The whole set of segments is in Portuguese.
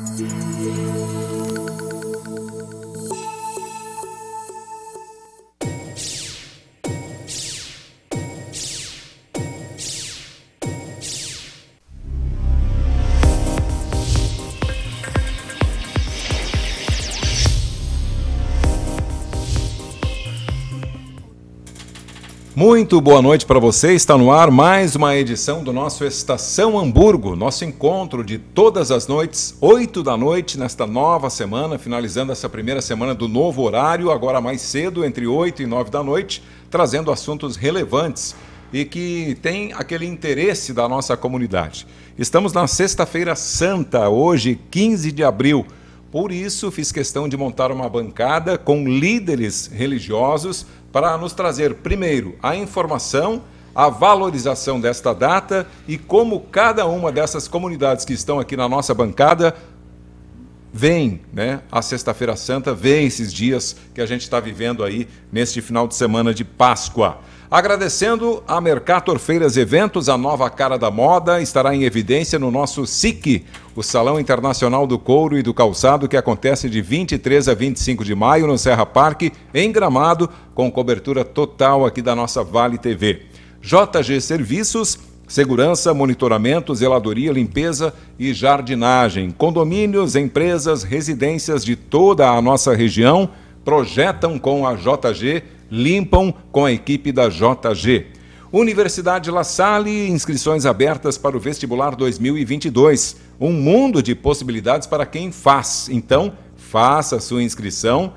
Música Muito boa noite para você. Está no ar mais uma edição do nosso Estação Hamburgo, nosso encontro de todas as noites, 8 da noite, nesta nova semana, finalizando essa primeira semana do novo horário, agora mais cedo, entre 8 e 9 da noite, trazendo assuntos relevantes e que tem aquele interesse da nossa comunidade. Estamos na Sexta-feira Santa, hoje, 15 de abril. Por isso, fiz questão de montar uma bancada com líderes religiosos para nos trazer, primeiro, a informação, a valorização desta data e como cada uma dessas comunidades que estão aqui na nossa bancada vem, né? A Sexta-feira Santa vem esses dias que a gente está vivendo aí neste final de semana de Páscoa. Agradecendo a Mercator Feiras Eventos, a nova cara da moda estará em evidência no nosso SIC, o Salão Internacional do Couro e do Calçado, que acontece de 23 a 25 de maio no Serra Parque, em Gramado, com cobertura total aqui da nossa Vale TV. JG Serviços, segurança, monitoramento, zeladoria, limpeza e jardinagem. Condomínios, empresas, residências de toda a nossa região projetam com a JG limpam com a equipe da JG. Universidade La Salle, inscrições abertas para o vestibular 2022. Um mundo de possibilidades para quem faz. Então, faça sua inscrição.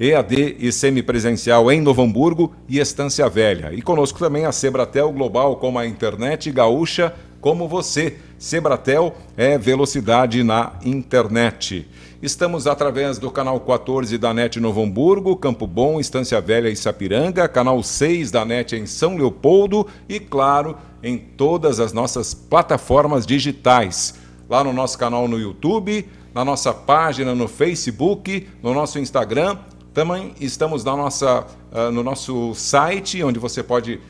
EAD e semipresencial em Novo Hamburgo e Estância Velha. E conosco também a Sebratel Global, como a internet gaúcha como você. Sebratel é velocidade na internet. Estamos através do canal 14 da NET Novo Hamburgo, Campo Bom, Estância Velha e Sapiranga, canal 6 da NET em São Leopoldo e, claro, em todas as nossas plataformas digitais. Lá no nosso canal no YouTube, na nossa página no Facebook, no nosso Instagram. Também estamos na nossa, uh, no nosso site, onde você pode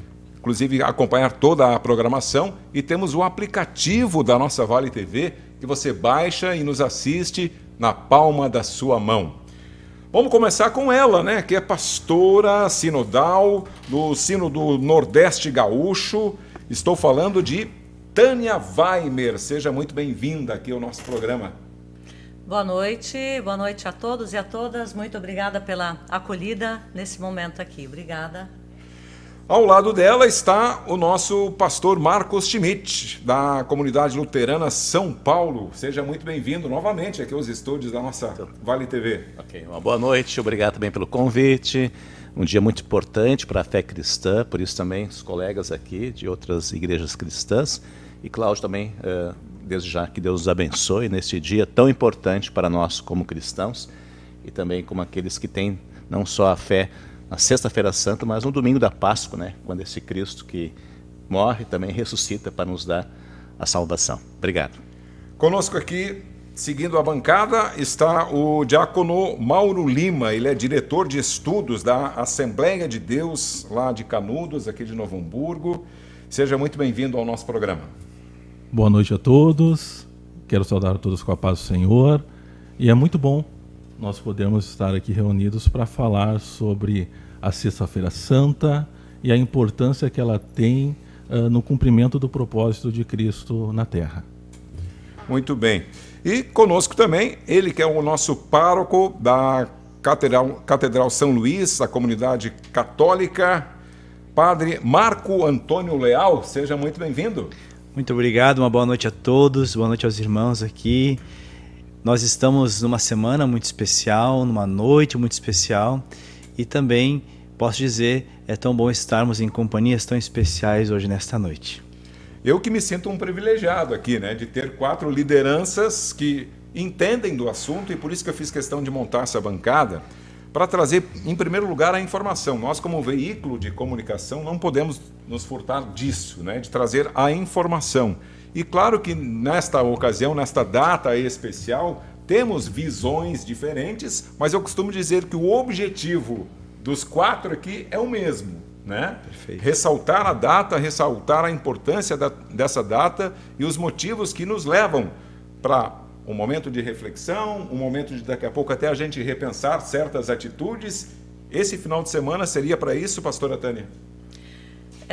inclusive acompanhar toda a programação e temos o aplicativo da nossa Vale TV que você baixa e nos assiste na palma da sua mão. Vamos começar com ela, né, que é pastora sinodal do sino do Nordeste Gaúcho. Estou falando de Tânia Weimer. Seja muito bem-vinda aqui ao nosso programa. Boa noite, boa noite a todos e a todas. Muito obrigada pela acolhida nesse momento aqui. Obrigada ao lado dela está o nosso pastor Marcos Schmidt, da comunidade luterana São Paulo. Seja muito bem-vindo novamente aqui aos estúdios da nossa Vale TV. Ok, uma boa noite, obrigado também pelo convite. Um dia muito importante para a fé cristã, por isso também os colegas aqui de outras igrejas cristãs. E Cláudio também, eh, desde já que Deus os abençoe neste dia tão importante para nós como cristãos e também como aqueles que têm não só a fé cristã, na Sexta-feira Santa, mas no domingo da Páscoa, né? quando esse Cristo que morre também ressuscita para nos dar a salvação. Obrigado. Conosco aqui, seguindo a bancada, está o diácono Mauro Lima. Ele é diretor de estudos da Assembleia de Deus, lá de Canudos, aqui de Novo Hamburgo. Seja muito bem-vindo ao nosso programa. Boa noite a todos. Quero saudar a todos com a paz do Senhor. E é muito bom nós podemos estar aqui reunidos para falar sobre a Sexta-feira Santa e a importância que ela tem uh, no cumprimento do propósito de Cristo na Terra. Muito bem. E conosco também, ele que é o nosso pároco da Catedral, Catedral São Luís, da comunidade católica, Padre Marco Antônio Leal. Seja muito bem-vindo. Muito obrigado, uma boa noite a todos, boa noite aos irmãos aqui. Nós estamos numa semana muito especial, numa noite muito especial e também posso dizer é tão bom estarmos em companhias tão especiais hoje nesta noite. Eu que me sinto um privilegiado aqui, né, de ter quatro lideranças que entendem do assunto e por isso que eu fiz questão de montar essa bancada para trazer, em primeiro lugar, a informação. Nós, como veículo de comunicação, não podemos nos furtar disso, né, de trazer a informação. E claro que nesta ocasião, nesta data especial, temos visões diferentes, mas eu costumo dizer que o objetivo dos quatro aqui é o mesmo, né? Perfeito. Ressaltar a data, ressaltar a importância da, dessa data e os motivos que nos levam para um momento de reflexão, um momento de daqui a pouco até a gente repensar certas atitudes. Esse final de semana seria para isso, pastora Tânia?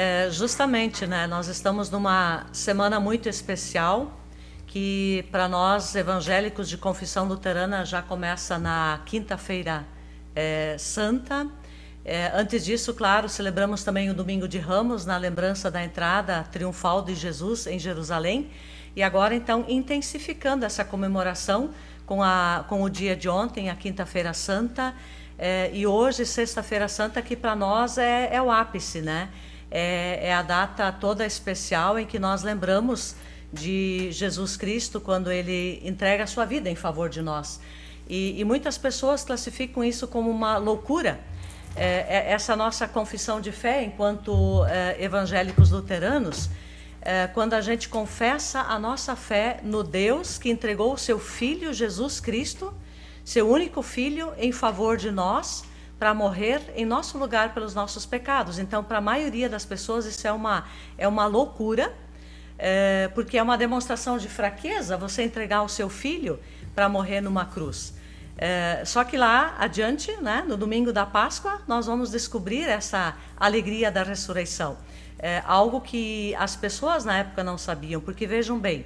É, justamente, né? Nós estamos numa semana muito especial que para nós evangélicos de confissão luterana já começa na quinta-feira é, santa. É, antes disso, claro, celebramos também o Domingo de Ramos na lembrança da entrada triunfal de Jesus em Jerusalém. E agora, então, intensificando essa comemoração com, a, com o dia de ontem, a Quinta-feira Santa, é, e hoje, Sexta-feira Santa, que para nós é, é o ápice, né? é, é a data toda especial em que nós lembramos de Jesus Cristo quando ele entrega a sua vida em favor de nós. E, e muitas pessoas classificam isso como uma loucura. É, é, essa nossa confissão de fé enquanto é, evangélicos luteranos, é, quando a gente confessa a nossa fé no Deus que entregou o seu Filho Jesus Cristo, seu único Filho, em favor de nós para morrer em nosso lugar pelos nossos pecados. Então, para a maioria das pessoas, isso é uma, é uma loucura, é, porque é uma demonstração de fraqueza você entregar o seu filho para morrer numa cruz. É, só que lá adiante, né, no domingo da Páscoa, nós vamos descobrir essa alegria da ressurreição. É, algo que as pessoas na época não sabiam, porque vejam bem,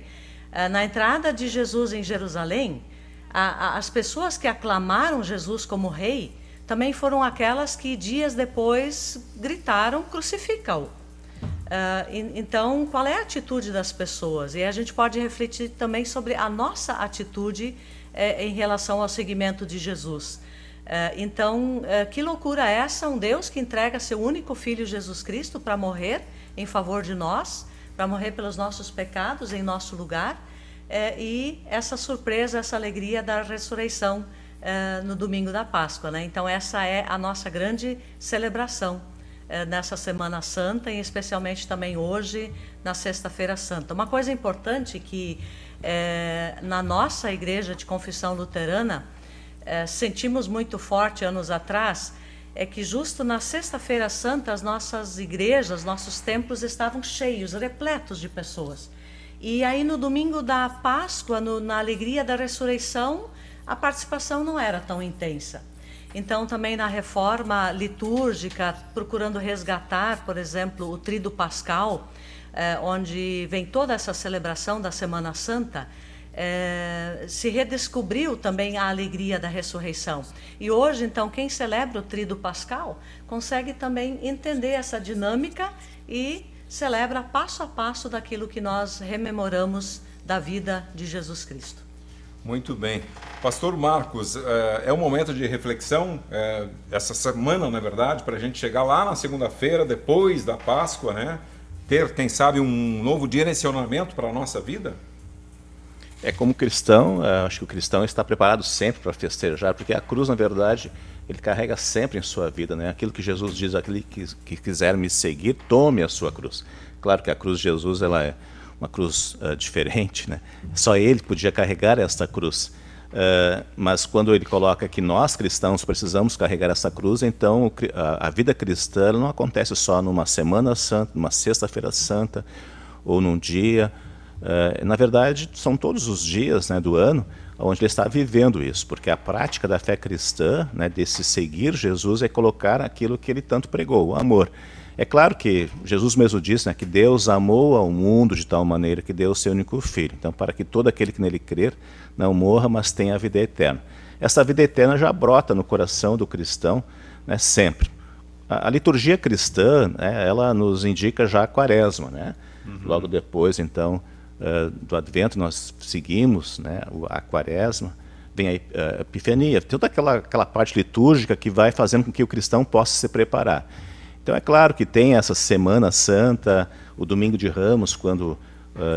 é, na entrada de Jesus em Jerusalém, a, a, as pessoas que aclamaram Jesus como rei, também foram aquelas que dias depois gritaram crucifica-o. Uh, então, qual é a atitude das pessoas? E a gente pode refletir também sobre a nossa atitude eh, em relação ao seguimento de Jesus. Uh, então, uh, que loucura é essa? Um Deus que entrega seu único filho Jesus Cristo para morrer em favor de nós, para morrer pelos nossos pecados em nosso lugar, eh, e essa surpresa, essa alegria da ressurreição uh, no domingo da Páscoa. Né? Então, essa é a nossa grande celebração uh, nessa Semana Santa e especialmente também hoje, na Sexta-feira Santa. Uma coisa importante que uh, na nossa igreja de confissão luterana sentimos muito forte anos atrás é que justo na Sexta-feira Santa as nossas igrejas, nossos templos estavam cheios, repletos de pessoas. E aí no domingo da Páscoa, no, na alegria da ressurreição, a participação não era tão intensa. Então, também na reforma litúrgica, procurando resgatar, por exemplo, o Tríduo Pascal, eh, onde vem toda essa celebração da Semana Santa, eh, se redescobriu também a alegria da ressurreição. E hoje, então, quem celebra o Tríduo Pascal consegue também entender essa dinâmica e celebra passo a passo daquilo que nós rememoramos da vida de Jesus Cristo. Muito bem. Pastor Marcos, eh, é um momento de reflexão, é, essa semana, na verdade, para a gente chegar lá na segunda-feira, depois da Páscoa, né? Ter, quem sabe, um novo direcionamento para a nossa vida? É como cristão, eh, acho que o cristão está preparado sempre para festejar, porque a cruz, na verdade, ele carrega sempre em sua vida, né? Aquilo que Jesus diz, aquele que, que quiser me seguir, tome a sua cruz. Claro que a cruz de Jesus, ela é uma cruz uh, diferente, né? Só ele podia carregar esta cruz. Uh, mas quando ele coloca que nós cristãos precisamos carregar essa cruz, então a, a vida cristã não acontece só numa semana santa, numa sexta-feira santa ou num dia. Uh, na verdade, são todos os dias né, do ano onde ele está vivendo isso, porque a prática da fé cristã, né, desse seguir Jesus, é colocar aquilo que ele tanto pregou, o amor. É claro que Jesus mesmo disse né, que Deus amou ao mundo de tal maneira que deu o seu único filho. Então, para que todo aquele que nele crer não morra, mas tenha a vida eterna. Essa vida eterna já brota no coração do cristão né, sempre. A, a, liturgia cristã, né, ela nos indica já a quaresma. Né? Uhum. Logo depois, então, uh, do advento, nós seguimos né, a quaresma vem eh, a epifania, toda aquela, aquela parte litúrgica que vai fazendo com que o cristão possa se preparar. Então é claro que tem essa Semana Santa, o Domingo de Ramos, quando uh,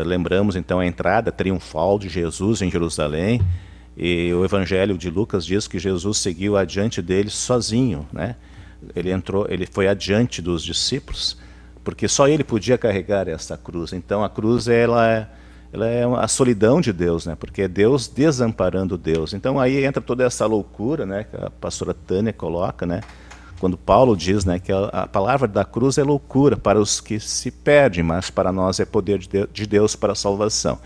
lembramos então a entrada triunfal de Jesus em Jerusalém, e o Evangelho de Lucas diz que Jesus seguiu adiante dele sozinho, né? Ele entrou, ele foi adiante dos discípulos, porque só ele podia carregar essa cruz. Então a cruz ela é, ela é a solidão de Deus, né? Porque é Deus desamparando Deus. Então aí entra toda essa loucura, né? Que a pastora Tânia coloca, né? quando Paulo diz né, que a, palavra da cruz é loucura para os que se perdem, mas para nós é poder de Deus para a salvação.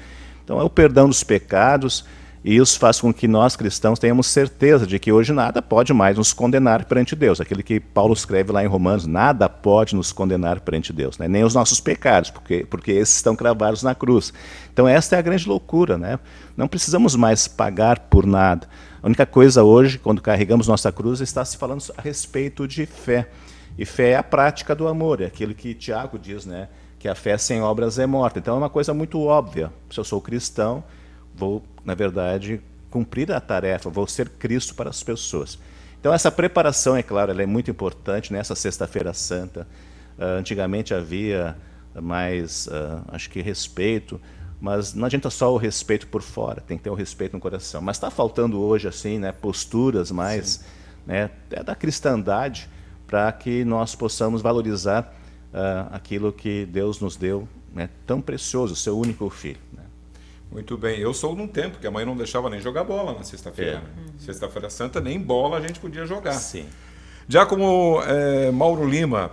Então, é o perdão dos pecados, e isso faz com que nós cristãos tenhamos certeza de que hoje nada pode mais nos condenar perante Deus. Aquilo que Paulo escreve lá em Romanos, nada pode nos condenar perante Deus, né? nem os nossos pecados, porque, porque esses estão cravados na cruz. Então, esta é a grande loucura. Né? Não precisamos mais pagar por nada a única coisa hoje, quando carregamos nossa cruz, está se falando a respeito de fé. E fé é a prática do amor, é aquilo que Tiago diz, né? Que a fé sem obras é morta. Então é uma coisa muito óbvia. Se eu sou cristão, vou, na verdade, cumprir a tarefa, vou ser Cristo para as pessoas. Então essa preparação, é claro, ela é muito importante nessa né? Sexta-feira Santa. Uh, antigamente havia mais, uh, acho que respeito mas não adianta só o respeito por fora, tem que ter o respeito no coração. Mas está faltando hoje, assim, né, posturas mais né, é da cristandade para que nós possamos valorizar uh, aquilo que Deus nos deu, né, tão precioso, seu único filho. Né? Muito bem. Eu sou num tempo que a mãe não deixava nem jogar bola na sexta-feira. É. Uhum. Sexta-feira santa, nem bola a gente podia jogar. Sim. Já como é, Mauro Lima,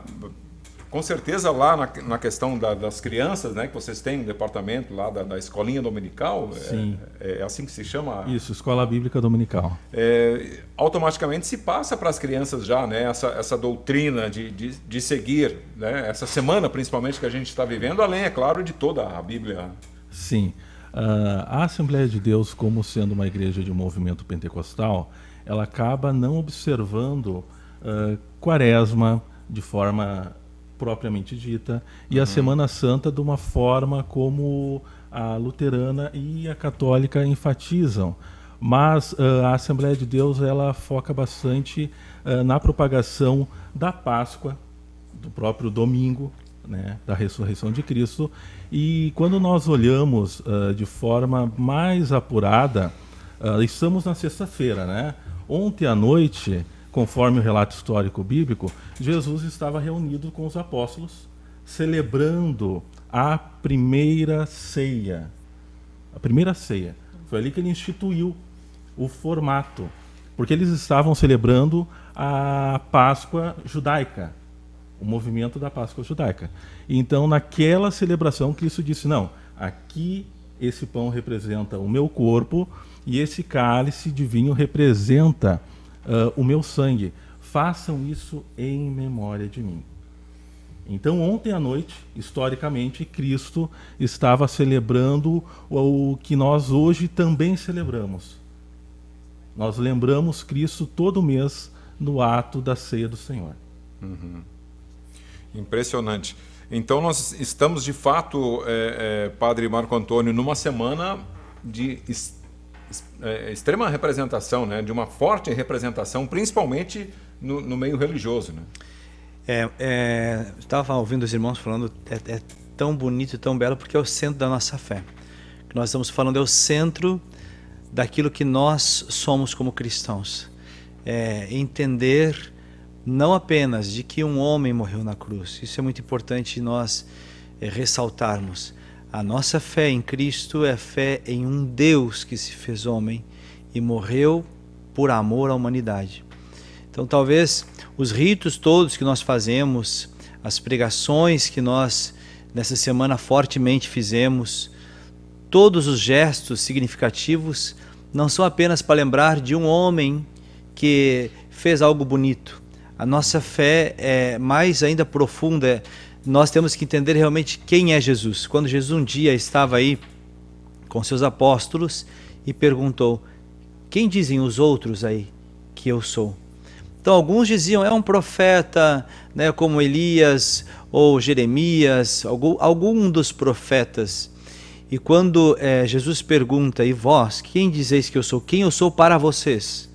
com certeza lá na, na questão da, das crianças, né, que vocês têm um departamento lá da, da escolinha dominical, é, Sim. É, é, assim que se chama? Isso, escola bíblica dominical. É, automaticamente se passa para as crianças já, né, essa, essa doutrina de, de, de seguir, né, essa semana principalmente que a gente está vivendo, além é claro de toda a Bíblia. Sim, uh, a Assembleia de Deus como sendo uma igreja de movimento pentecostal, ela acaba não observando uh, quaresma de forma propriamente dita, e uhum. a Semana Santa de uma forma como a luterana e a católica enfatizam. Mas uh, a Assembleia de Deus ela foca bastante uh, na propagação da Páscoa, do próprio domingo, né, da ressurreição de Cristo. E quando nós olhamos uh, de forma mais apurada, estamos na sexta-feira, né? Ontem à noite Conforme o relato histórico bíblico, Jesus estava reunido com os apóstolos, celebrando a primeira ceia. A primeira ceia. Foi ali que ele instituiu o formato, porque eles estavam celebrando a Páscoa judaica, o movimento da Páscoa judaica. Então, naquela celebração, Cristo disse: Não, aqui esse pão representa o meu corpo e esse cálice de vinho representa uh, o meu sangue. Façam isso em memória de mim. Então, ontem à noite, historicamente, Cristo estava celebrando o que nós hoje também celebramos. Nós lembramos Cristo todo mês no ato da ceia do Senhor. Uhum. Impressionante. Então, nós estamos de fato, é, é, Padre Marco Antônio, numa semana de é, extrema representação, né? de uma forte representação, principalmente no, no meio religioso. Né? É, é, estava ouvindo os irmãos falando, é, é, tão bonito e tão belo porque é o centro da nossa fé. O que nós estamos falando é o centro daquilo que nós somos como cristãos. É entender não apenas de que um homem morreu na cruz, isso é muito importante nós é, ressaltarmos, a nossa fé em Cristo é fé em um Deus que se fez homem e morreu por amor à humanidade. Então, talvez os ritos todos que nós fazemos, as pregações que nós nessa semana fortemente fizemos, todos os gestos significativos não são apenas para lembrar de um homem que fez algo bonito. A nossa fé é mais ainda profunda, é nós temos que entender realmente quem é Jesus. Quando Jesus um dia estava aí com seus apóstolos e perguntou: Quem dizem os outros aí que eu sou? Então alguns diziam: É um profeta, né, como Elias ou Jeremias, algum, algum dos profetas. E quando é, Jesus pergunta: E vós, quem dizeis que eu sou? Quem eu sou para vocês?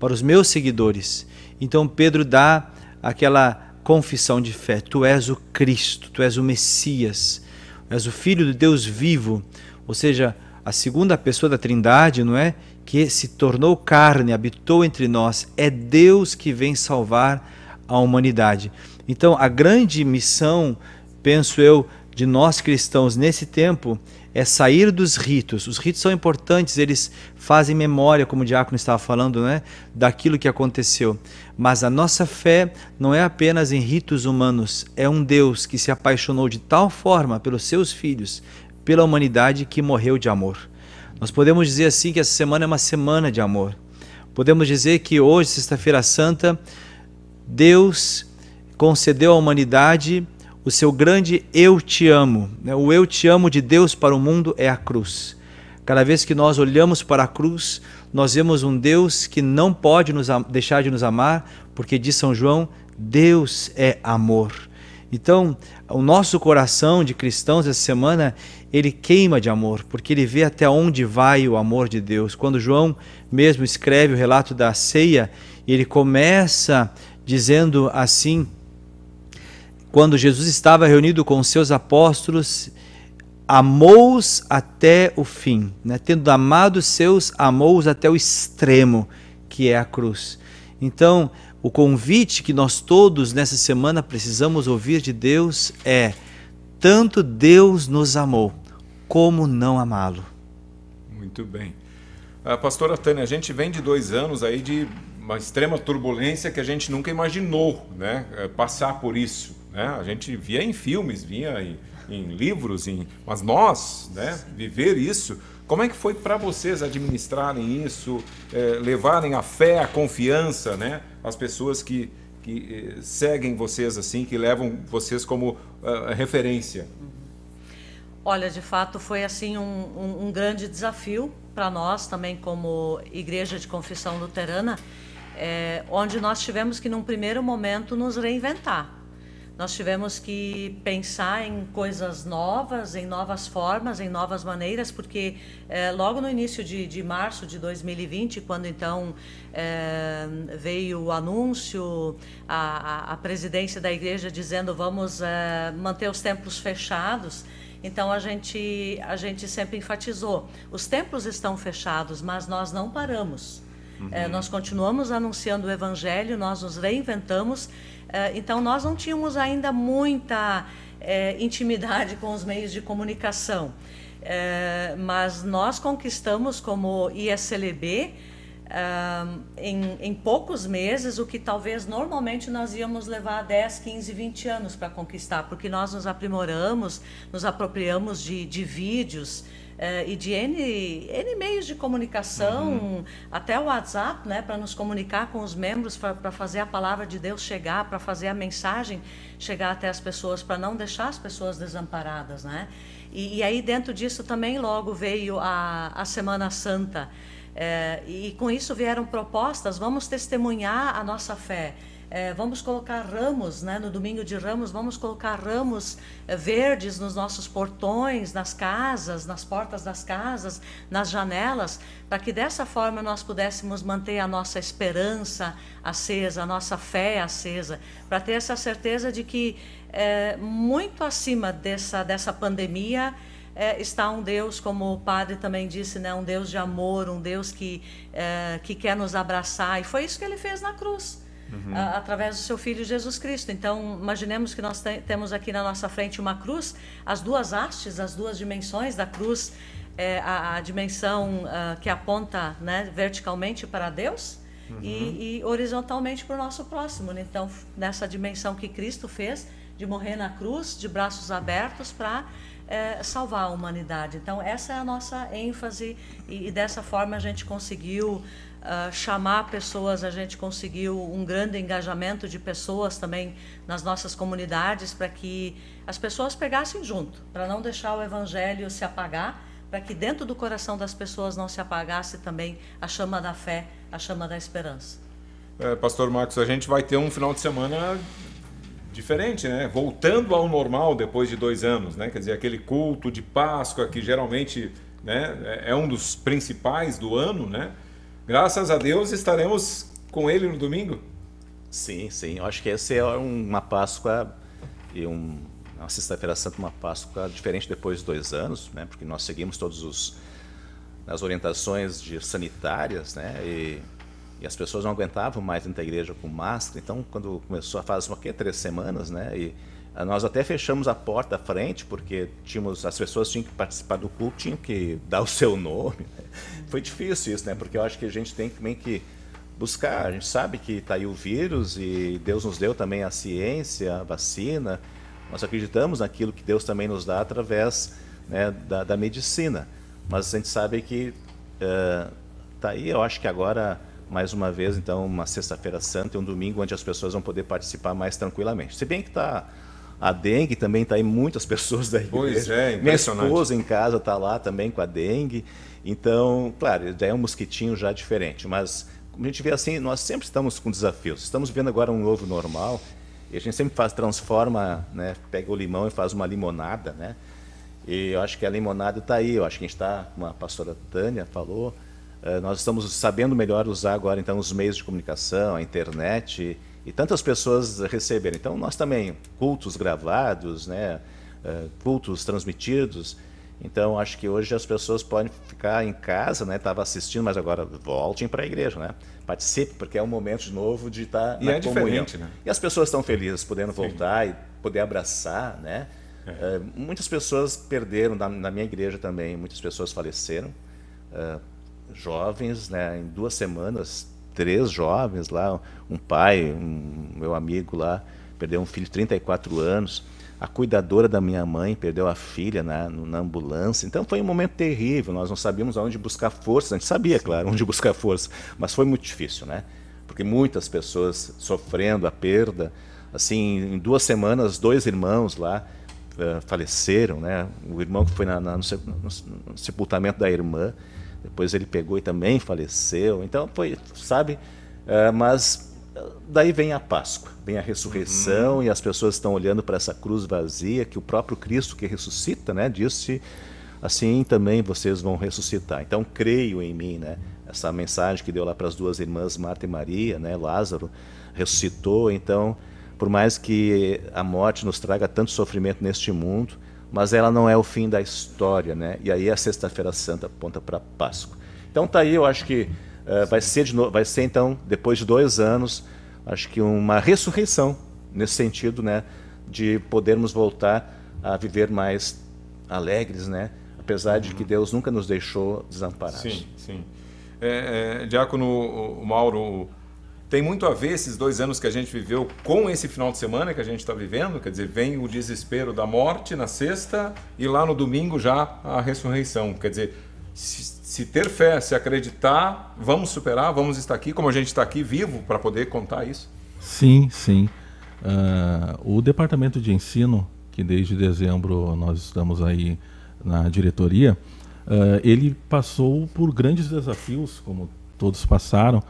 Para os meus seguidores. Então Pedro dá aquela confissão de fé: Tu és o Cristo, tu és o Messias, tu és o Filho do Deus vivo, ou seja, a segunda pessoa da Trindade, não é? Que se tornou carne, habitou entre nós. É Deus que vem salvar a humanidade. Então, a grande missão, penso eu, de nós cristãos nesse tempo é sair dos ritos. Os ritos são importantes, eles fazem memória, como o diácono estava falando, né, daquilo que aconteceu. Mas a nossa fé não é apenas em ritos humanos, é um Deus que se apaixonou de tal forma pelos seus filhos, pela humanidade, que morreu de amor. Nós podemos dizer assim que essa semana é uma semana de amor. Podemos dizer que hoje, Sexta-feira Santa, Deus concedeu à humanidade o seu grande eu te amo. Né? O eu te amo de Deus para o mundo é a cruz. Cada vez que nós olhamos para a cruz, nós vemos um Deus que não pode nos deixar de nos amar, porque diz São João, Deus é amor. Então, o nosso coração de cristãos essa semana, ele queima de amor, porque ele vê até onde vai o amor de Deus. Quando João mesmo escreve o relato da ceia, ele começa dizendo assim: quando Jesus estava reunido com os seus apóstolos, amou-os até o fim, né? tendo amado os seus, amou-os até o extremo, que é a cruz. Então, o convite que nós todos nessa semana precisamos ouvir de Deus é: tanto Deus nos amou, como não amá-lo? Muito bem. Uh, pastora Tânia, a gente vem de dois anos aí de uma extrema turbulência que a gente nunca imaginou né, é, passar por isso. Né? A gente via em filmes, via em, em livros, em... mas nós, né, viver isso, como é que foi para vocês administrarem isso, eh, levarem a fé, a confiança, né, as pessoas que, que eh, seguem vocês assim, que levam vocês como uh, referência? Olha, de fato foi assim um, um, um grande desafio para nós também como igreja de confissão luterana, é, onde nós tivemos que num primeiro momento nos reinventar nós tivemos que pensar em coisas novas, em novas formas, em novas maneiras, porque eh, logo no início de, de, março de 2020, quando então eh, veio o anúncio, a, a, presidência da igreja dizendo vamos eh, manter os templos fechados, então a gente, a gente sempre enfatizou: os templos estão fechados, mas nós não paramos. Uhum. nós continuamos anunciando o evangelho, nós nos reinventamos eh, então, nós não tínhamos ainda muita é, intimidade com os meios de comunicação, é, mas nós conquistamos como ISLB. Em, em, poucos meses, o que talvez normalmente nós íamos levar 10, 15, 20 anos para conquistar, porque nós nos aprimoramos, nos apropriamos de, de vídeos, uh, e de N, N meios de comunicação, uhum. até o WhatsApp, né, para nos comunicar com os membros, para fazer a palavra de Deus chegar, para fazer a mensagem chegar até as pessoas, para não deixar as pessoas desamparadas. Né? E, e, aí, dentro disso, também logo veio a, a Semana Santa. É, e com isso vieram propostas, vamos testemunhar a nossa fé. É, vamos colocar ramos, né? no domingo de ramos, vamos colocar ramos é, verdes nos nossos portões, nas casas, nas portas das casas, nas janelas, para que dessa forma nós pudéssemos manter a nossa esperança acesa, a nossa fé acesa, para ter essa certeza de que é, muito acima dessa, dessa pandemia. É, está um Deus, como o padre também disse, né? um Deus de amor, um Deus que, é, que quer nos abraçar. E foi isso que ele fez na cruz uhum. através do seu Filho Jesus Cristo. Então, imaginemos que nós te, temos aqui na nossa frente uma cruz, as duas hastes, as duas dimensões da cruz, é, a, a, dimensão uh, que aponta né, verticalmente para Deus. Uhum. E, e, horizontalmente para o nosso próximo. Né? Então, nessa dimensão que Cristo fez, de morrer na cruz, de braços abertos para é, salvar a humanidade. Então, essa é a nossa ênfase e, e dessa forma a gente conseguiu uh, chamar pessoas, a gente conseguiu um grande engajamento de pessoas também nas nossas comunidades para que as pessoas pegassem junto, para não deixar o evangelho se apagar, para que dentro do coração das pessoas não se apagasse também a chama da fé, a chama da esperança. É, Pastor Marcos, a gente vai ter um final de semana diferente, né? Voltando ao normal depois de dois anos, né? Quer dizer, aquele culto de Páscoa que geralmente né, é, é um dos principais do ano, né? graças a Deus estaremos com ele no domingo? Sim, sim. Eu acho que essa é uma Páscoa e um, uma Sexta-feira Santa, uma Páscoa diferente depois de dois anos, né? porque nós seguimos todos os as orientações de sanitárias, né? E, e as pessoas não aguentavam mais dentro da igreja com máscara. Então, quando começou a fase, uma que três semanas, né? E nós até fechamos a porta à frente, porque tínhamos, as pessoas tinham que participar do culto, tinham que dar o seu nome. Né? Foi difícil isso, né? Porque eu acho que a gente tem também que buscar. A gente sabe que está aí o vírus e Deus nos deu também a ciência, a vacina. Nós acreditamos naquilo que Deus também nos dá através né, da, da, medicina. Mas a gente sabe que está eh, uh, aí, eu acho que agora mais uma vez, então, uma sexta-feira santa e um domingo onde as pessoas vão poder participar mais tranquilamente. Se bem que está a dengue também está aí muitas pessoas da igreja. Pois é, impressionante. Minha esposa em casa está lá também com a dengue. Então, claro, é um mosquitinho já diferente, mas como a gente vê assim, nós sempre estamos com desafios. Estamos vendo agora um novo normal e a gente sempre faz, transforma, né, pega o limão e faz uma limonada, né? E eu acho que a limonada está aí, eu acho que a gente está, como a pastora Tânia falou, eh, nós estamos sabendo melhor usar agora então os meios de comunicação, a internet, e tantas pessoas receberam. Então nós também, cultos gravados, né, eh, cultos transmitidos. Então acho que hoje as pessoas podem ficar em casa, né, estava assistindo, mas agora voltem para a igreja, né? Participe porque é um momento de novo de estar tá na é comunhão. Né? E as pessoas estão felizes podendo voltar Sim. e poder abraçar, né? É. Uh, muitas pessoas perderam na, na, minha igreja também, muitas pessoas faleceram. Uh, jovens, né, em duas semanas três jovens lá, um pai, um meu amigo lá, perdeu um filho de 34 anos, a cuidadora da minha mãe perdeu a filha na, na ambulância. Então foi um momento terrível, nós não sabíamos aonde buscar força, a gente sabia, claro, onde buscar força, mas foi muito difícil, né? Porque muitas pessoas sofrendo a perda, assim, em duas semanas, dois irmãos lá uh, faleceram, né? O irmão que foi na, na no, no sepultamento da irmã, depois ele pegou e também faleceu. Então foi, sabe? É, mas é, daí vem a Páscoa, vem a ressurreição uhum. e as pessoas estão olhando para essa cruz vazia que o próprio Cristo que ressuscita, né, disse assim também vocês vão ressuscitar. Então creio em mim, né? Essa mensagem que deu lá para as duas irmãs Marta e Maria, né? Lázaro ressuscitou, então por mais que a morte nos traga tanto sofrimento neste mundo, mas ela não é o fim da história, né? E aí a Sexta-feira Santa aponta para Páscoa. Então tá aí, eu acho que uh, vai ser de novo, vai ser então depois de dois anos, acho que uma ressurreição nesse sentido, né? De podermos voltar a viver mais alegres, né? Apesar de que uhum. Deus nunca nos deixou desamparados. Sim, sim. É, é, Diácono Mauro, tem muito a ver esses dois anos que a gente viveu com esse final de semana que a gente está vivendo, quer dizer, vem o desespero da morte na sexta e lá no domingo já a ressurreição. Quer dizer, se, se ter fé, se acreditar, vamos superar, vamos estar aqui, como a gente está aqui vivo para poder contar isso. Sim, sim. Uh, o departamento de ensino, que desde dezembro nós estamos aí na diretoria, uh, ele passou por grandes desafios, como todos passaram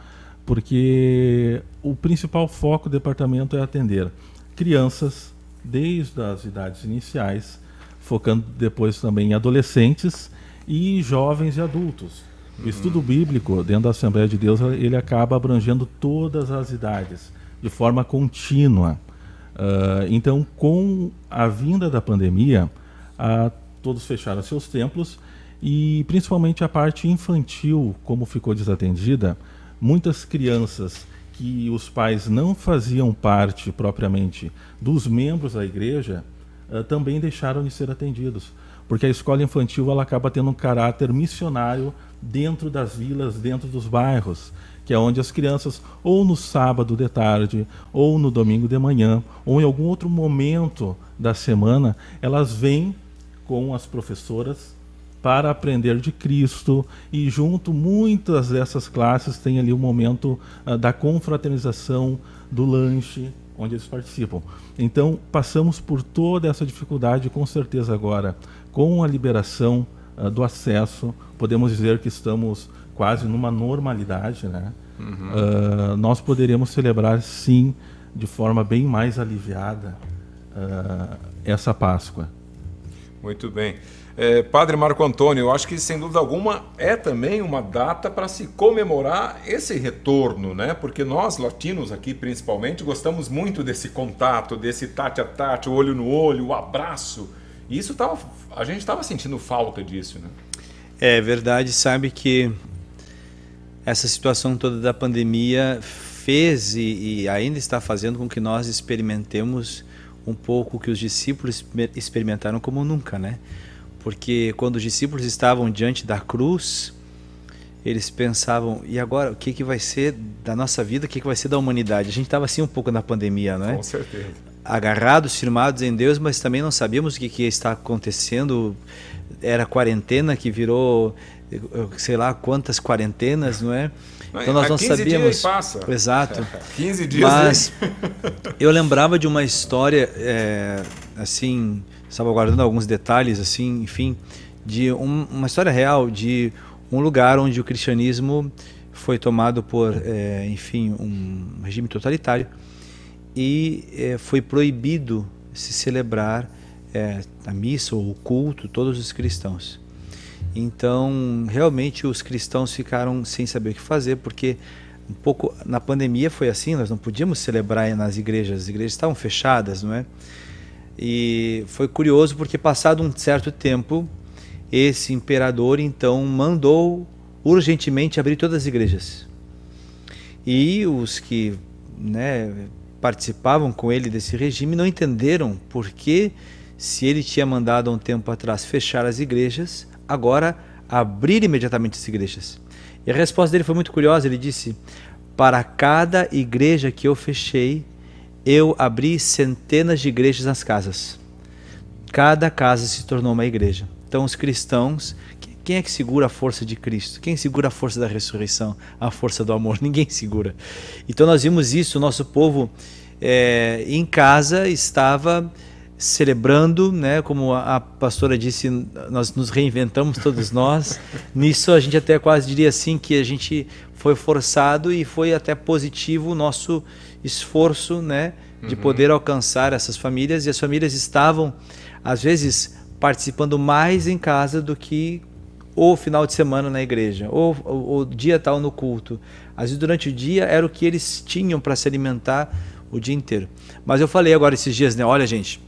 porque o principal foco do departamento é atender crianças desde as idades iniciais, focando depois também em adolescentes e jovens e adultos. O uhum. estudo bíblico dentro da Assembleia de Deus ele acaba abrangendo todas as idades de forma contínua. Uh, então, com a vinda da pandemia, uh, todos fecharam seus templos e principalmente a parte infantil, como ficou desatendida, muitas crianças que os pais não faziam parte propriamente dos membros da igreja uh, também deixaram de ser atendidos, porque a escola infantil ela acaba tendo um caráter missionário dentro das vilas, dentro dos bairros, que é onde as crianças ou no sábado de tarde, ou no domingo de manhã, ou em algum outro momento da semana, elas vêm com as professoras para aprender de Cristo e junto muitas dessas classes tem ali o momento uh, da confraternização, do lanche, onde eles participam. Então passamos por toda essa dificuldade com certeza agora com a liberação uh, do acesso podemos dizer que estamos quase numa normalidade, né? Uhum. Uh, nós poderemos celebrar sim de forma bem mais aliviada essa Páscoa. Muito bem. É, Padre Marco Antônio, eu acho que sem dúvida alguma é também uma data para se comemorar esse retorno, né? Porque nós latinos aqui, principalmente, gostamos muito desse contato, desse tate a tate, o olho no olho, o abraço. E isso tava, a gente estava sentindo falta disso, né? É verdade, sabe que essa situação toda da pandemia fez e, e ainda está fazendo com que nós experimentemos um pouco o que os discípulos experimentaram como nunca, né? Porque quando os discípulos estavam diante da cruz, eles pensavam, e agora o que, que vai ser da nossa vida, o que, que vai ser da humanidade? A gente estava assim um pouco na pandemia, não é? Com certeza. Agarrados, firmados em Deus, mas também não sabíamos o que, que está acontecendo. Era quarentena que virou, sei lá quantas quarentenas, não é? Então nós não sabíamos. passa. Exato. 15 dias. Mas eu lembrava de uma história é, assim estava guardando alguns detalhes, assim, enfim, de um, uma história real de um lugar onde o cristianismo foi tomado por, é, enfim, um regime totalitário e é, foi proibido se celebrar é, a missa ou o culto todos os cristãos. Então, realmente os cristãos ficaram sem saber o que fazer, porque um pouco na pandemia foi assim, nós não podíamos celebrar nas igrejas, as igrejas estavam fechadas, não é? E foi curioso porque, passado um certo tempo, esse imperador então mandou urgentemente abrir todas as igrejas. E os que né, participavam com ele desse regime não entenderam porque, se ele tinha mandado há um tempo atrás fechar as igrejas, agora abrir imediatamente as igrejas. E a resposta dele foi muito curiosa: ele disse, Para cada igreja que eu fechei, eu abri centenas de igrejas nas casas. Cada casa se tornou uma igreja. Então, os cristãos, quem é que segura a força de Cristo? Quem segura a força da ressurreição? A força do amor? Ninguém segura. Então, nós vimos isso. O nosso povo é, em casa estava celebrando, né? Como a pastora disse, nós nos reinventamos todos nós. Nisso a gente até quase diria assim que a gente foi forçado e foi até positivo o nosso esforço né, de uhum. poder alcançar essas famílias. E as famílias estavam, às vezes, participando mais em casa do que ou final de semana na igreja, ou o dia tal no culto. Às vezes, durante o dia, era o que eles tinham para se alimentar o dia inteiro. Mas eu falei agora esses dias, né? Olha, gente,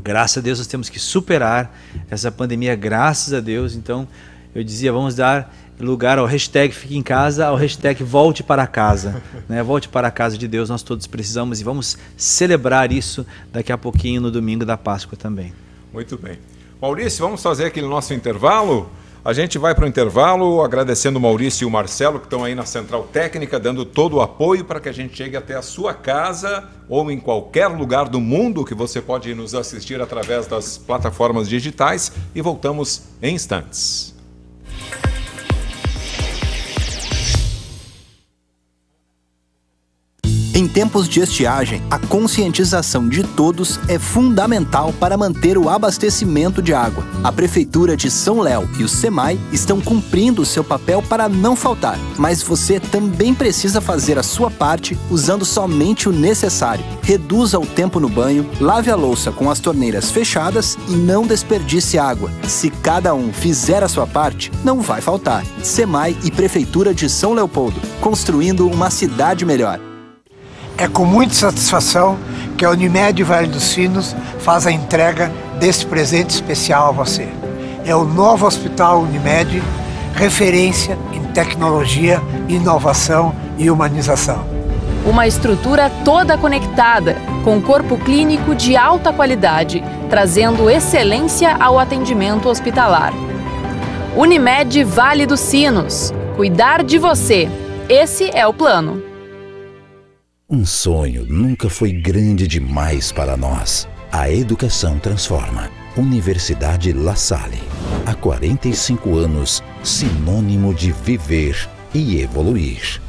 graças a Deus nós temos que superar essa pandemia, graças a Deus. Então, eu dizia, vamos dar lugar ao hashtag fique em casa, ao hashtag volte para casa, né? Volte para a casa de Deus, nós todos precisamos e vamos celebrar isso daqui a pouquinho no domingo da Páscoa também. Muito bem. Maurício, vamos fazer aquele nosso intervalo? A gente vai para o intervalo agradecendo o Maurício e o Marcelo que estão aí na Central Técnica dando todo o apoio para que a gente chegue até a sua casa ou em qualquer lugar do mundo que você pode nos assistir através das plataformas digitais e voltamos em instantes. Em tempos de estiagem, a conscientização de todos é fundamental para manter o abastecimento de água. A Prefeitura de São Léo e o SEMAI estão cumprindo seu papel para não faltar, mas você também precisa fazer a sua parte usando somente o necessário. Reduza o tempo no banho, lave a louça com as torneiras fechadas e não desperdice água. Se cada um fizer a sua parte, não vai faltar. SEMAI e Prefeitura de São Leopoldo, construindo uma cidade melhor. É com muita satisfação que a Unimed Vale dos Sinos faz a entrega deste presente especial a você. É o novo Hospital Unimed, referência em tecnologia, inovação e humanização. Uma estrutura toda conectada, com corpo clínico de alta qualidade, trazendo excelência ao atendimento hospitalar. Unimed Vale dos Sinos. Cuidar de você. Esse é o plano. Um sonho nunca foi grande demais para nós. A educação transforma. Universidade La Salle. Há 45 anos, sinônimo de viver e evoluir.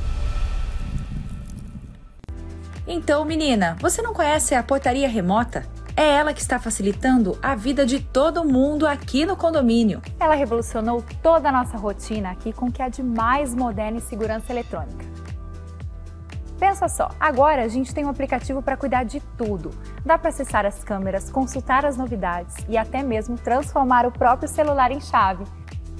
Então, menina, você não conhece a portaria remota? É ela que está facilitando a vida de todo mundo aqui no condomínio. Ela revolucionou toda a nossa rotina aqui com o que há é de mais moderno em segurança eletrônica Pensa só, agora a gente tem um aplicativo para cuidar de tudo. Dá para acessar as câmeras, consultar as novidades e até mesmo transformar o próprio celular em chave.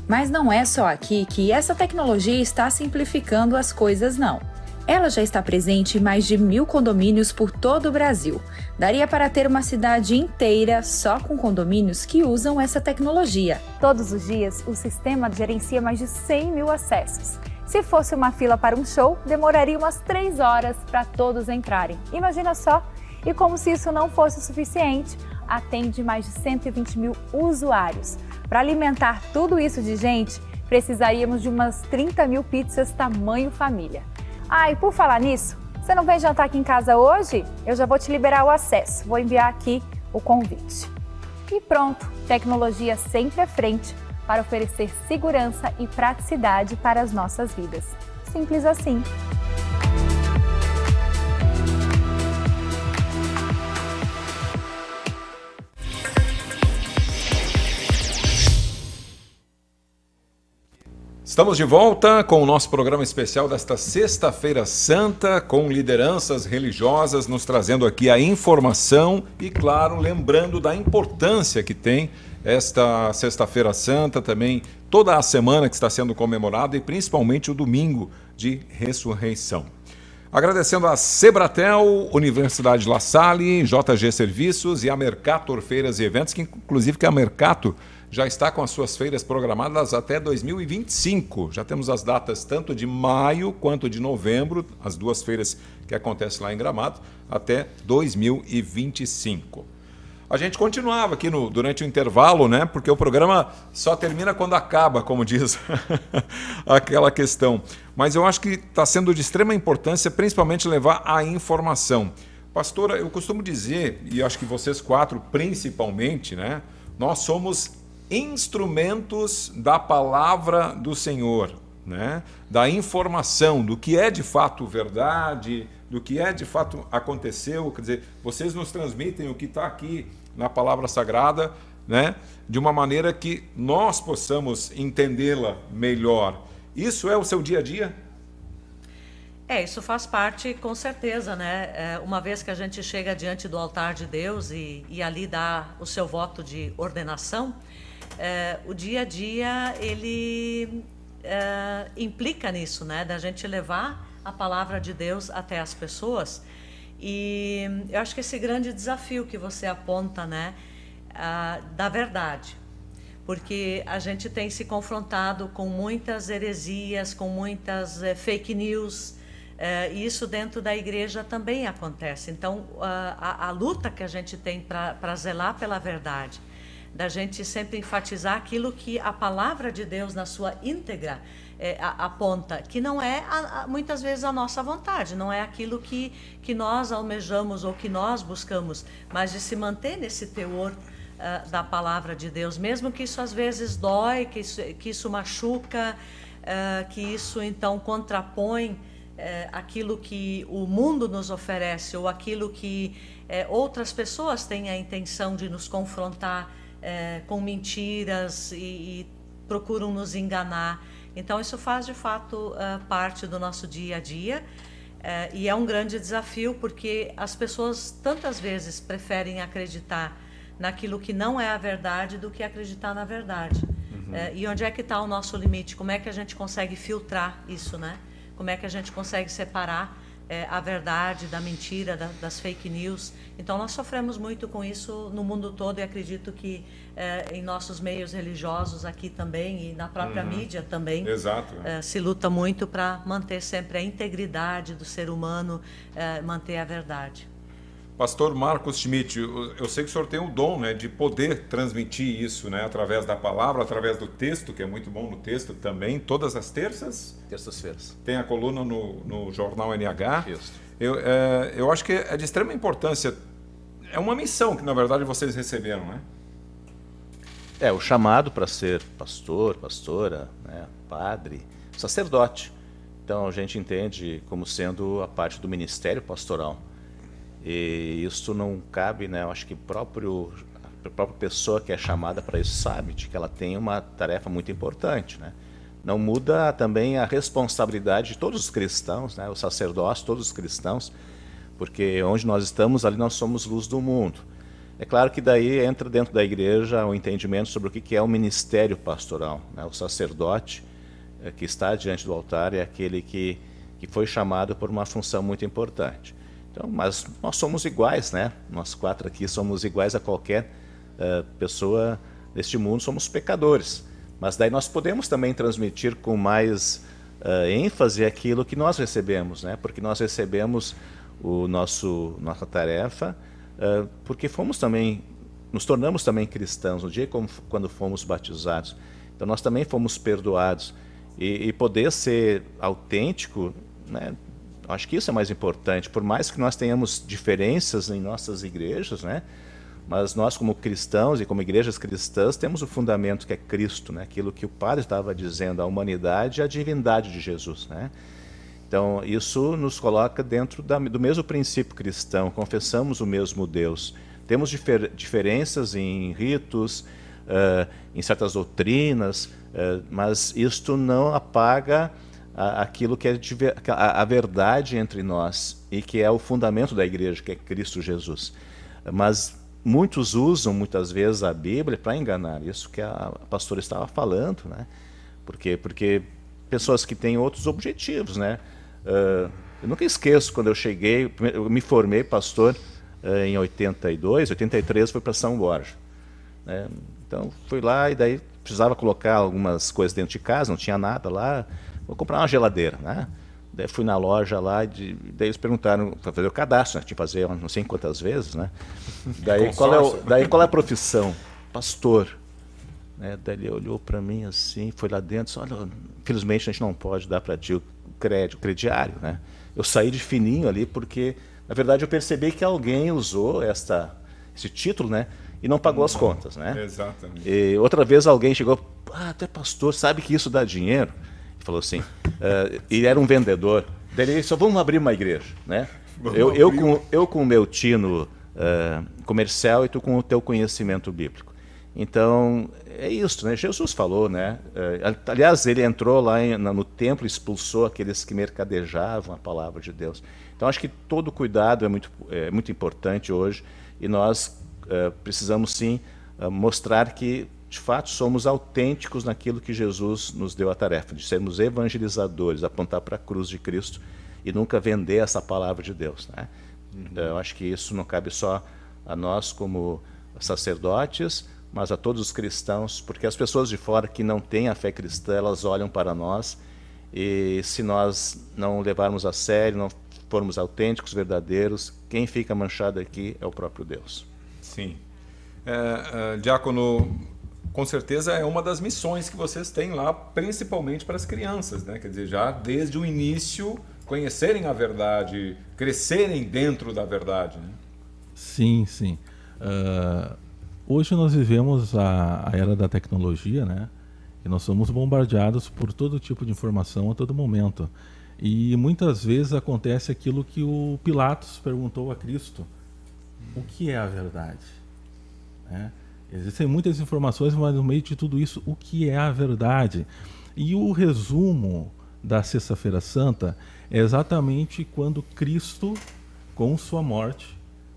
Mas não é só aqui que essa tecnologia está simplificando as coisas, não. Ela já está presente em mais de mil condomínios por todo o Brasil. Daria para ter uma cidade inteira só com condomínios que usam essa tecnologia. Todos os dias, o sistema gerencia mais de 100 mil acessos. Se fosse uma fila para um show, demoraria umas três horas para todos entrarem. Imagina só! E como se isso não fosse suficiente, atende mais de 120 mil usuários. Para alimentar tudo isso de gente, precisaríamos de umas 30 mil pizzas tamanho família. Ah, e por falar nisso, você não vem jantar aqui em casa hoje? Eu já vou te liberar o acesso, vou enviar aqui o convite. E pronto, tecnologia sempre à frente para oferecer segurança e praticidade para as nossas vidas. Simples assim. Estamos de volta com o nosso programa especial desta Sexta-feira Santa, com lideranças religiosas nos trazendo aqui a informação e, claro, lembrando da importância que tem esta Sexta-feira Santa, também toda a semana que está sendo comemorada e principalmente o domingo de ressurreição. Agradecendo a Sebratel, Universidade La Salle, JG Serviços e a Mercator Feiras e Eventos, que inclusive que a Mercato já está com as suas feiras programadas até 2025. Já temos as datas tanto de maio quanto de novembro, as duas feiras que acontecem lá em Gramado, até 2025. A gente continuava aqui no, durante o intervalo, né? Porque o programa só termina quando acaba, como diz aquela questão. Mas eu acho que está sendo de extrema importância, principalmente levar a informação. Pastora, eu costumo dizer, e acho que vocês quatro principalmente, né? Nós somos instrumentos da palavra do Senhor, né? Da informação, do que é de fato verdade, do que é de fato aconteceu. Quer dizer, vocês nos transmitem o que está aqui na palavra sagrada, né? De uma maneira que nós possamos entendê-la melhor. Isso é o seu dia a dia? É, isso faz parte, com certeza, né? É, uma vez que a gente chega diante do altar de Deus e, e ali dá o seu voto de ordenação, é, o dia a dia ele é, implica nisso, né? Da gente levar a palavra de Deus até as pessoas. E eu acho que esse grande desafio que você aponta, né, a, da verdade, porque a gente tem se confrontado com muitas heresias, com muitas é, fake news, é, e isso dentro da igreja também acontece. Então, a, a, a luta que a gente tem para zelar pela verdade, da gente sempre enfatizar aquilo que a palavra de Deus, na sua íntegra, é, aponta, que não é a, a, muitas vezes a nossa vontade, não é aquilo que, que nós almejamos ou que nós buscamos, mas de se manter nesse teor uh, da palavra de Deus, mesmo que isso às vezes dói, que isso, que isso machuca, uh, que isso então contrapõe. Eh, aquilo que o mundo nos oferece ou aquilo que eh, outras pessoas têm a intenção de nos confrontar eh, com mentiras e, e procuram nos enganar. Então, isso faz de fato ah, parte do nosso dia a dia eh, e é um grande desafio porque as pessoas tantas vezes preferem acreditar naquilo que não é a verdade do que acreditar na verdade. Uhum. Eh, e onde é que está o nosso limite? Como é que a gente consegue filtrar isso, né? Como é que a gente consegue separar eh, a verdade da mentira, das fake news? Então, nós sofremos muito com isso no mundo todo e acredito que é, em nossos meios religiosos aqui também e na própria uhum. mídia também. Exato. É, se luta muito para manter sempre a integridade do ser humano, é, manter a verdade. Pastor Marcos Schmidt, eu sei que o senhor tem o dom né, de poder transmitir isso né, através da palavra, através do texto, que é muito bom no texto também, todas as terças? Terças-feiras. Tem a coluna no, no jornal NH. Isso. Eu, é, eu acho que é de extrema importância. É uma missão que, na verdade, vocês receberam, né? É, o chamado para ser pastor, pastora, né, padre, sacerdote. Então a gente entende como sendo a parte do ministério pastoral. E isso não cabe, né? Eu acho que próprio, a própria pessoa que é chamada para isso sabe de que ela tem uma tarefa muito importante, né? Não muda também a responsabilidade de todos os cristãos, né? Os sacerdotes, todos os cristãos, porque onde nós estamos ali nós somos luz do mundo. É claro que daí entra dentro da igreja o entendimento sobre o que é o ministério pastoral. Né? O sacerdote eh, que está diante do altar é aquele que, que foi chamado por uma função muito importante. Então, mas nós somos iguais, né? Nós quatro aqui somos iguais a qualquer uh, pessoa deste mundo, somos pecadores. Mas daí nós podemos também transmitir com mais uh, ênfase aquilo que nós recebemos, né? Porque nós recebemos o nosso nossa tarefa ah, porque fomos também, nos tornamos também cristãos no dia como, quando fomos batizados. Então nós também fomos perdoados e, e poder ser autêntico, né? Acho que isso é mais importante. Por mais que nós tenhamos diferenças em nossas igrejas, né? Mas nós, como cristãos e como igrejas cristãs, temos o fundamento que é Cristo, né? aquilo que o Padre estava dizendo, a humanidade e a divindade de Jesus. Né? Então, isso nos coloca dentro da, do mesmo princípio cristão, confessamos o mesmo Deus. Temos difer, diferenças em ritos, uh, em certas doutrinas, uh, mas isto não apaga a, aquilo que é a, a verdade entre nós e que é o fundamento da igreja, que é Cristo Jesus. Mas muitos usam muitas vezes a Bíblia para enganar. Isso que a pastora estava falando, né? Porque porque pessoas que têm outros objetivos, né? Uh, eu nunca esqueço quando eu cheguei, eu me formei pastor uh, em 82, 83 foi para São Borja. Né? Então fui lá e daí precisava colocar algumas coisas dentro de casa, não tinha nada lá. Vou comprar uma geladeira, né? Daí fui na loja lá, de, daí eles perguntaram para fazer o cadastro, né? tinha que fazer não sei quantas vezes, né? Daí qual, é o, daí qual é a profissão? Pastor. Né? Daí ele olhou para mim assim, foi lá dentro, disse, olha, infelizmente a gente não pode dar para ti crédito, crediário, né? Eu saí de fininho ali porque, na verdade, eu percebi que alguém usou esta, esse título, né? E não pagou as uhum. contas, né? Exatamente. E outra vez alguém chegou, ah, até pastor, sabe que isso dá dinheiro? E falou assim, uh, e era um vendedor. Daí ele só vamos abrir uma igreja, né? eu, eu, com, eu com o meu tino uh, comercial e tu com o teu conhecimento bíblico. Então, é isso, né? Jesus falou, né? É, aliás, ele entrou lá no templo, e expulsou aqueles que mercadejavam a palavra de Deus. Então, acho que todo cuidado é muito, é muito importante hoje e nós é, precisamos sim é, mostrar que, de fato, somos autênticos naquilo que Jesus nos deu a tarefa, de sermos evangelizadores, apontar para a cruz de Cristo e nunca vender essa palavra de Deus. Né? Uhum. Então, eu acho que isso não cabe só a nós como sacerdotes, mas a todos os cristãos, porque as pessoas de fora que não têm a fé cristã, elas olham para nós e se nós não levarmos a sério, não formos autênticos, verdadeiros, quem fica manchado aqui é o próprio Deus. Sim. É, é, Diácono, com certeza é uma das missões que vocês têm lá, principalmente para as crianças, né? Quer dizer, já desde o início conhecerem a verdade, crescerem dentro da verdade, né? Sim, sim. Uh, Hoje nós vivemos a, a era da tecnologia, né? E nós somos bombardeados por todo tipo de informação a todo momento. E muitas vezes acontece aquilo que o Pilatos perguntou a Cristo: o que é a verdade? Né? Existem muitas informações, mas no meio de tudo isso, o que é a verdade? E o resumo da Sexta-feira Santa é exatamente quando Cristo, com sua morte,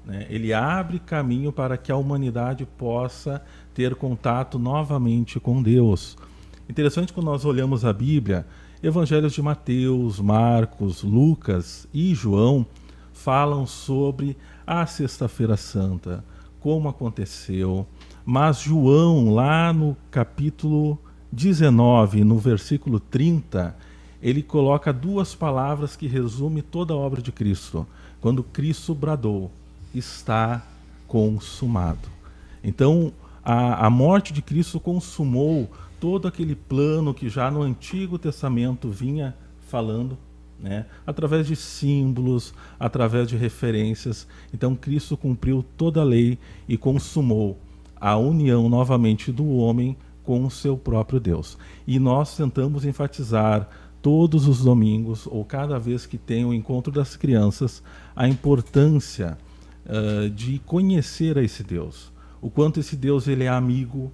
né? Ele abre caminho para que a humanidade possa ter contato novamente com Deus. Interessante quando nós olhamos a Bíblia, evangelhos de Mateus, Marcos, Lucas e João falam sobre a Sexta-feira Santa, como aconteceu. Mas João, lá no capítulo 19, no versículo 30, ele coloca duas palavras que resume toda a obra de Cristo. Quando Cristo bradou, está consumado. Então, a, a morte de Cristo consumou todo aquele plano que já no Antigo Testamento vinha falando, né? através de símbolos, através de referências. Então, Cristo cumpriu toda a lei e consumou a união novamente do homem com o seu próprio Deus. E nós tentamos enfatizar todos os domingos ou cada vez que tem o encontro das crianças a importância uh, de conhecer a esse Deus, o quanto esse Deus ele é amigo,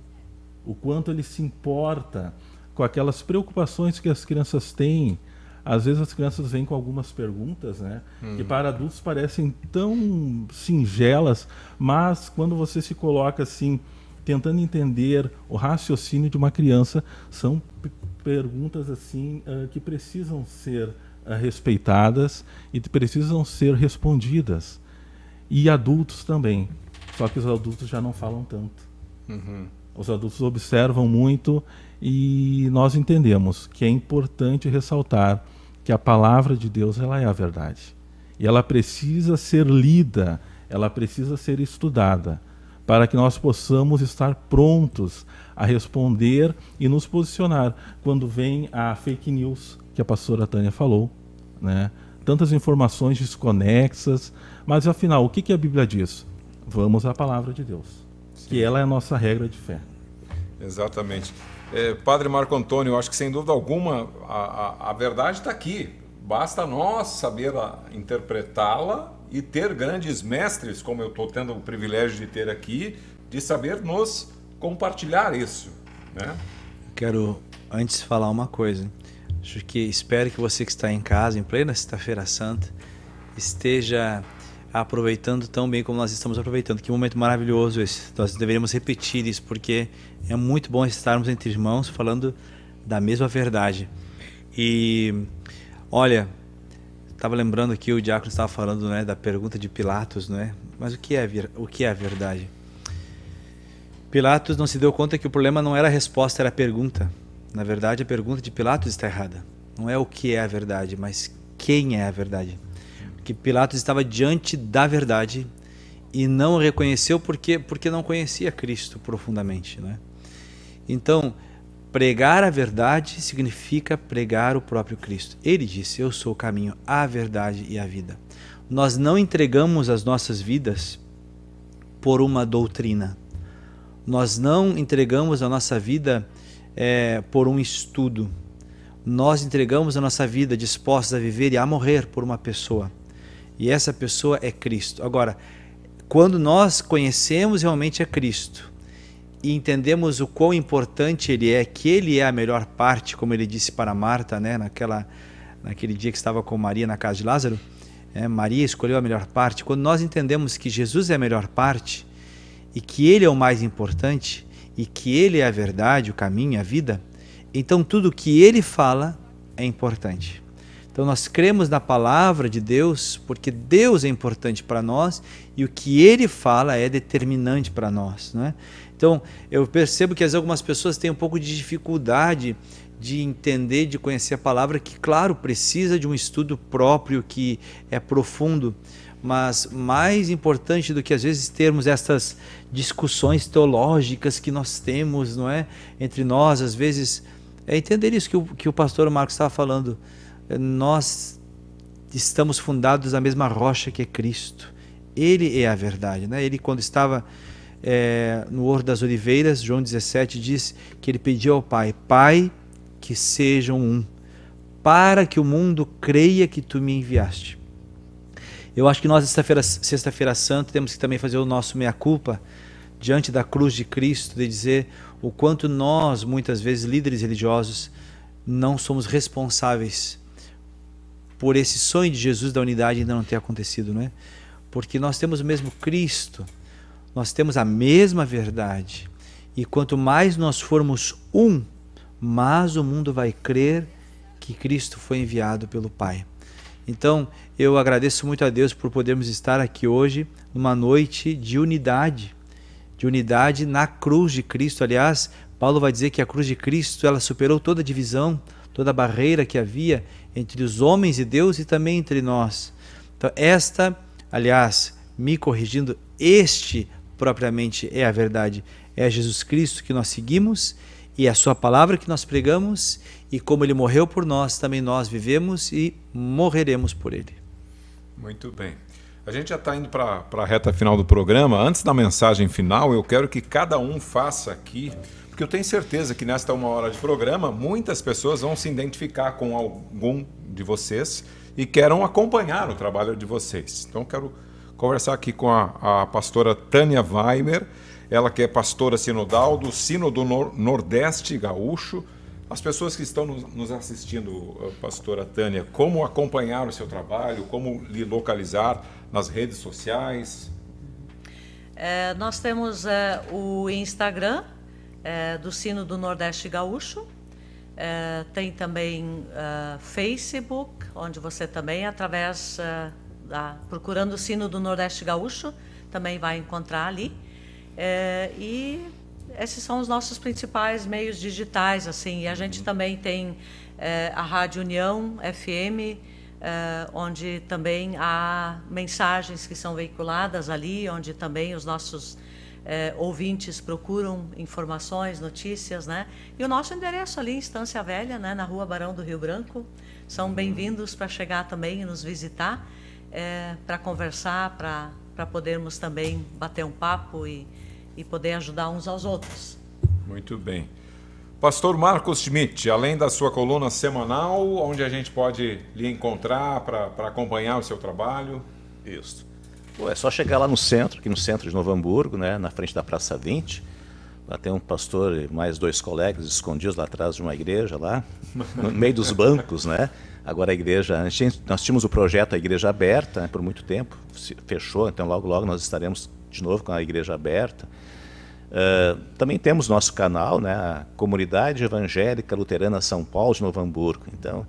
o quanto ele se importa com aquelas preocupações que as crianças têm. Às vezes as crianças vêm com algumas perguntas, né? Hum. Que uhum. para adultos parecem tão singelas, mas quando você se coloca assim, tentando entender o raciocínio de uma criança, são perguntas assim uh, que precisam ser uh, respeitadas e precisam ser respondidas e adultos também. Só que os adultos já não falam tanto. Uhum. Os adultos observam muito e nós entendemos que é importante ressaltar que a palavra de Deus ela é a verdade. E ela precisa ser lida, ela precisa ser estudada, para que nós possamos estar prontos a responder e nos posicionar quando vem a fake news que a pastora Tânia falou, né? tantas informações desconexas. Mas afinal, o que, que a Bíblia diz? Vamos à palavra de Deus, Sim. que ela é a nossa regra de fé. Exatamente. É, padre Marco Antônio, eu acho que sem dúvida alguma a, a, a verdade está aqui. Basta nós saber ah, interpretá-la e ter grandes mestres, como eu estou tendo o privilégio de ter aqui, de saber nos compartilhar isso. Né? Quero antes falar uma coisa. Acho que espero que você que está em casa, em plena Sexta-feira Santa, esteja aproveitando tão bem como nós estamos aproveitando. Que momento maravilhoso esse. Nós deveríamos repetir isso, porque é muito bom estarmos entre irmãos falando da mesma verdade. E olha, estava lembrando aqui o diácono estava falando, né, da pergunta de Pilatos, né? Mas o que é o que é a verdade? Pilatos não se deu conta que o problema não era a resposta, era a pergunta. Na verdade, a pergunta de Pilatos está errada. Não é o que é a verdade, mas quem é a verdade. Porque Pilatos estava diante da verdade e não reconheceu porque, porque não conhecia Cristo profundamente. Né? Então, pregar a verdade significa pregar o próprio Cristo. Ele disse: Eu sou o caminho, a verdade e a vida. Nós não entregamos as nossas vidas por uma doutrina. Nós não entregamos a nossa vida é, por um estudo. Nós entregamos a nossa vida dispostos a viver e a morrer por uma pessoa. E essa pessoa é Cristo. Agora, quando nós conhecemos realmente a Cristo e entendemos o quão importante ele é, que ele é a melhor parte, como ele disse para Marta, né, naquela, naquele dia que estava com Maria na casa de Lázaro, é, Maria escolheu a melhor parte. Quando nós entendemos que Jesus é a melhor parte e que ele é o mais importante, e que Ele é a verdade, o caminho, a vida, então tudo que Ele fala é importante. Então nós cremos na palavra de Deus porque Deus é importante para nós e o que Ele fala é determinante para nós, né? Então eu percebo que às vezes algumas pessoas têm um pouco de dificuldade de entender, de conhecer a palavra que claro precisa de um estudo próprio que é profundo, mas mais importante do que às vezes termos estas discussões teológicas que nós temos, não é, entre nós, às vezes é entender isso que o, que o pastor Marcos estava falando. É, nós estamos fundados na mesma rocha que é Cristo. Ele é a verdade, né? Ele quando estava é, no Ouro das Oliveiras, João 17 diz que ele pediu ao Pai: Pai, que sejam um, para que o mundo creia que tu me enviaste. Eu acho que nós, sexta-feira sexta santa, temos que também fazer o nosso meia-culpa diante da cruz de Cristo, de dizer o quanto nós, muitas vezes, líderes religiosos, não somos responsáveis por esse sonho de Jesus da unidade ainda não ter acontecido, não é? Porque nós temos o mesmo Cristo, nós temos a mesma verdade, e quanto mais nós formos um, mais o mundo vai crer que Cristo foi enviado pelo Pai. Então, eu agradeço muito a Deus por podermos estar aqui hoje, numa noite de unidade, de unidade na cruz de Cristo. Aliás, Paulo vai dizer que a cruz de Cristo ela superou toda a divisão, toda a barreira que havia entre os homens e Deus e também entre nós. Então, esta, aliás, me corrigindo, este propriamente é a verdade. É Jesus Cristo que nós seguimos e é a Sua palavra que nós pregamos e como ele morreu por nós, também nós vivemos e morreremos por ele. Muito bem. A gente já está indo para a reta final do programa. Antes da mensagem final, eu quero que cada um faça aqui, porque eu tenho certeza que nesta uma hora de programa, muitas pessoas vão se identificar com algum de vocês e querem acompanhar o trabalho de vocês. Então, quero conversar aqui com a, a pastora Tânia Weimer, ela que é pastora sinodal do sino do Nordeste Gaúcho, as pessoas que estão nos assistindo, eh, pastora Tânia, como acompanhar o seu trabalho, como lhe localizar nas redes sociais? É, nós temos é, o Instagram é, do Sino do Nordeste Gaúcho, é, tem também é, Facebook, onde você também, através é, da, procurando o Sino do Nordeste Gaúcho, também vai encontrar ali. e esses são os nossos principais meios digitais, assim, e a gente uhum. também tem é, a Rádio União FM, é, eh, onde também há mensagens que são veiculadas ali, onde também os nossos é, ouvintes procuram informações, notícias, né? E o nosso endereço ali, Instância Velha, né, na Rua Barão do Rio Branco, são uhum. bem-vindos para chegar também e nos visitar, para conversar, para podermos também bater um papo e e poder ajudar uns aos outros. Muito bem. Pastor Marcos Schmidt, além da sua coluna semanal, onde a gente pode lhe encontrar para acompanhar o seu trabalho? Isso. é só chegar lá no centro, aqui no centro de Novo Hamburgo, né, na frente da Praça 20. Lá tem um pastor e mais dois colegas escondidos lá atrás de uma igreja, lá, no meio dos bancos, né? Agora a igreja, a gente, nós tínhamos o projeto A Igreja Aberta né, por muito tempo, fechou, então logo, logo nós estaremos de novo com a igreja aberta. Ah, também temos nosso canal, né, a Comunidade Evangélica Luterana São Paulo de Novo Hamburgo. Então,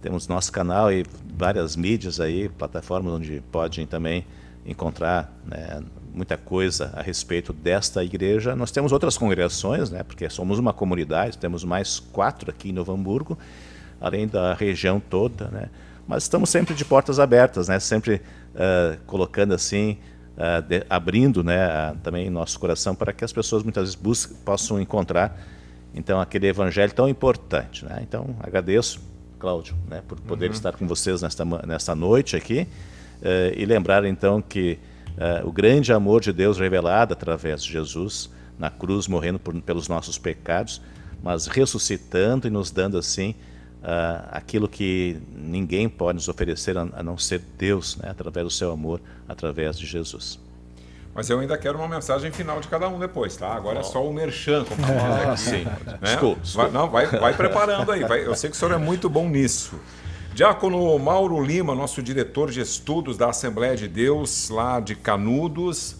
temos nosso canal e várias mídias aí, plataformas onde podem também encontrar né, muita coisa a respeito desta igreja. Nós temos outras congregações, né, porque somos uma comunidade, temos mais quatro aqui em Novo Hamburgo, além da região toda, né, mas estamos sempre de portas abertas, né, sempre uh, colocando assim ah, de, abrindo né, a, também nosso coração para que as pessoas muitas vezes busquem, possam encontrar então aquele evangelho tão importante. Né? Então agradeço, Cláudio, né, por poder uhum. estar com vocês nesta, nesta noite aqui uh, e lembrar então que uh, o grande amor de Deus revelado através de Jesus na cruz, morrendo por, pelos nossos pecados, mas ressuscitando e nos dando assim uh, aquilo que ninguém pode nos oferecer a, a não ser Deus, né? através do seu amor, através de Jesus. Mas eu ainda quero uma mensagem final de cada um depois, tá? Agora oh. é só o merchan, como diz aqui. Sim. Né? desculpa. Vai, não, vai, vai preparando aí. Vai, eu sei que o senhor é muito bom nisso. Diácono Mauro Lima, nosso diretor de estudos da Assembleia de Deus, lá de Canudos.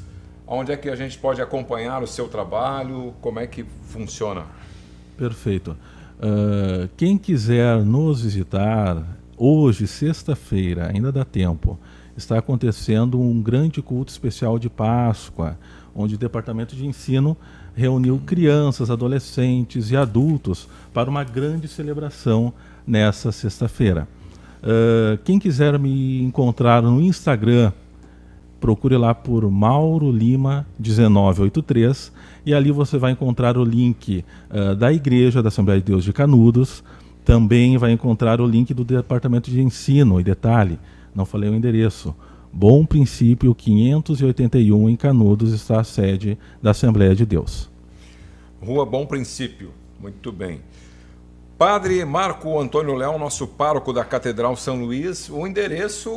Onde é que a gente pode acompanhar o seu trabalho? Como é que funciona? Perfeito. Uh, quem quiser nos visitar, hoje, sexta-feira, ainda dá tempo, está acontecendo um grande culto especial de Páscoa, onde o departamento de ensino reuniu crianças, adolescentes e adultos para uma grande celebração nessa sexta-feira. Uh, quem quiser me encontrar no Instagram, procure lá por Mauro Lima 1983 e ali você vai encontrar o link uh, da Igreja da Assembleia de Deus de Canudos, também vai encontrar o link do Departamento de Ensino, e detalhe, não falei o endereço, Bom Princípio 581 em Canudos está a sede da Assembleia de Deus. Rua Bom Princípio, muito bem. Padre Marco Antônio Léo, nosso pároco da Catedral São Luís, o endereço,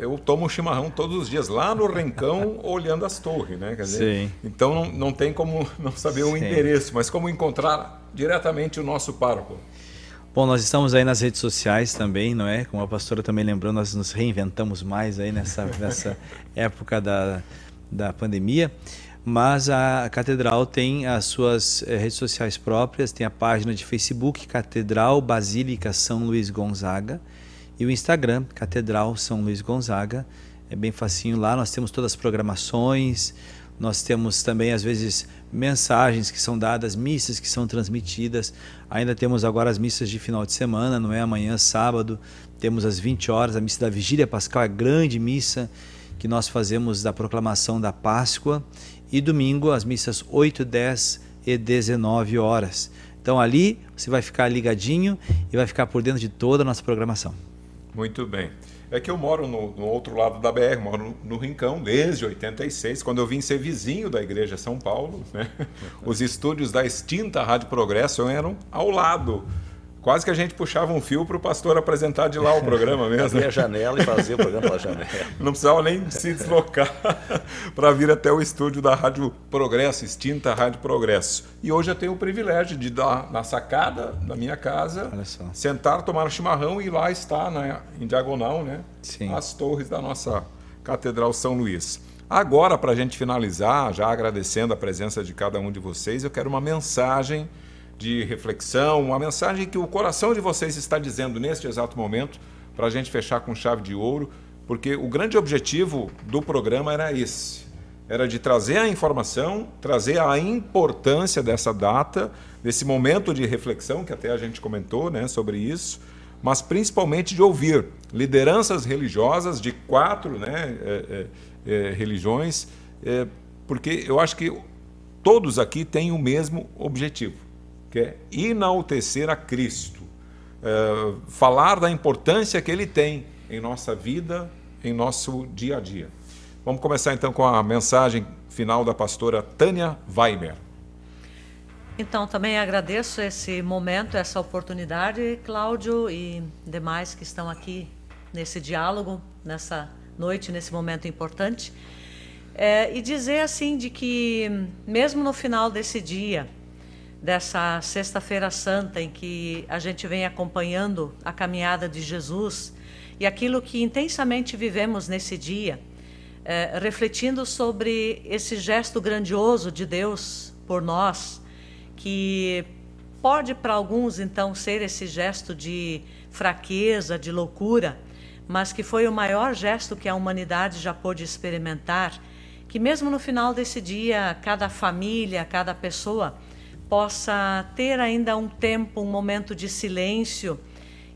eu tomo chimarrão todos os dias lá no Rencão, olhando as torres, né? Dizer, Sim. Então não, não tem como não saber Sim. o endereço, mas como encontrar diretamente o nosso pároco. Bom, nós estamos aí nas redes sociais também, não é? Como a pastora também lembrou, nós nos reinventamos mais aí nessa, nessa época da, da pandemia mas a Catedral tem as suas eh, redes sociais próprias, tem a página de Facebook Catedral Basílica São Luís Gonzaga e o Instagram Catedral São Luís Gonzaga. É bem facinho lá, nós temos todas as programações, nós temos também às vezes mensagens que são dadas, missas que são transmitidas. Ainda temos agora as missas de final de semana, não é amanhã, sábado. Temos às 20 horas a missa da Vigília Pascal, a grande missa que nós fazemos da proclamação da Páscoa e domingo as missas 8, 10 e 19 horas. Então ali você vai ficar ligadinho e vai ficar por dentro de toda a nossa programação. Muito bem. É que eu moro no, no outro lado da BR, moro no, no, Rincão desde 86, quando eu vim ser vizinho da Igreja São Paulo. Né? Os estúdios da extinta Rádio Progresso eram ao lado Quase que a gente puxava um fio para o pastor apresentar de lá o programa mesmo. Né? Abria a janela e fazia o programa pela janela. Não precisava nem se deslocar para vir até o estúdio da Rádio Progresso, extinta Rádio Progresso. E hoje eu tenho o privilégio de dar na sacada da minha casa, sentar, tomar um chimarrão e lá está, né, em diagonal, né, Sim. as torres da nossa Catedral São Luís. Agora, para a gente finalizar, já agradecendo a presença de cada um de vocês, eu quero uma mensagem de reflexão, uma mensagem que o coração de vocês está dizendo neste exato momento, para a gente fechar com chave de ouro, porque o grande objetivo do programa era esse: era de trazer a informação, trazer a importância dessa data, desse momento de reflexão, que até a gente comentou né, sobre isso, mas principalmente de ouvir lideranças religiosas de quatro né, é, é, é, religiões, é, porque eu acho que todos aqui têm o mesmo objetivo que é enaltecer a Cristo, é, falar da importância que ele tem em nossa vida, em nosso dia a dia. Vamos começar então com a mensagem final da pastora Tânia Weimer. Então, também agradeço esse momento, essa oportunidade, Cláudio e demais que estão aqui nesse diálogo, nessa noite, nesse momento importante. É, e dizer assim de que, mesmo no final desse dia, dessa Sexta-feira Santa em que a gente vem acompanhando a caminhada de Jesus e aquilo que intensamente vivemos nesse dia, é, refletindo sobre esse gesto grandioso de Deus por nós, que pode para alguns então ser esse gesto de fraqueza, de loucura, mas que foi o maior gesto que a humanidade já pôde experimentar. Que mesmo no final desse dia, cada família, cada pessoa possa ter ainda um tempo, um momento de silêncio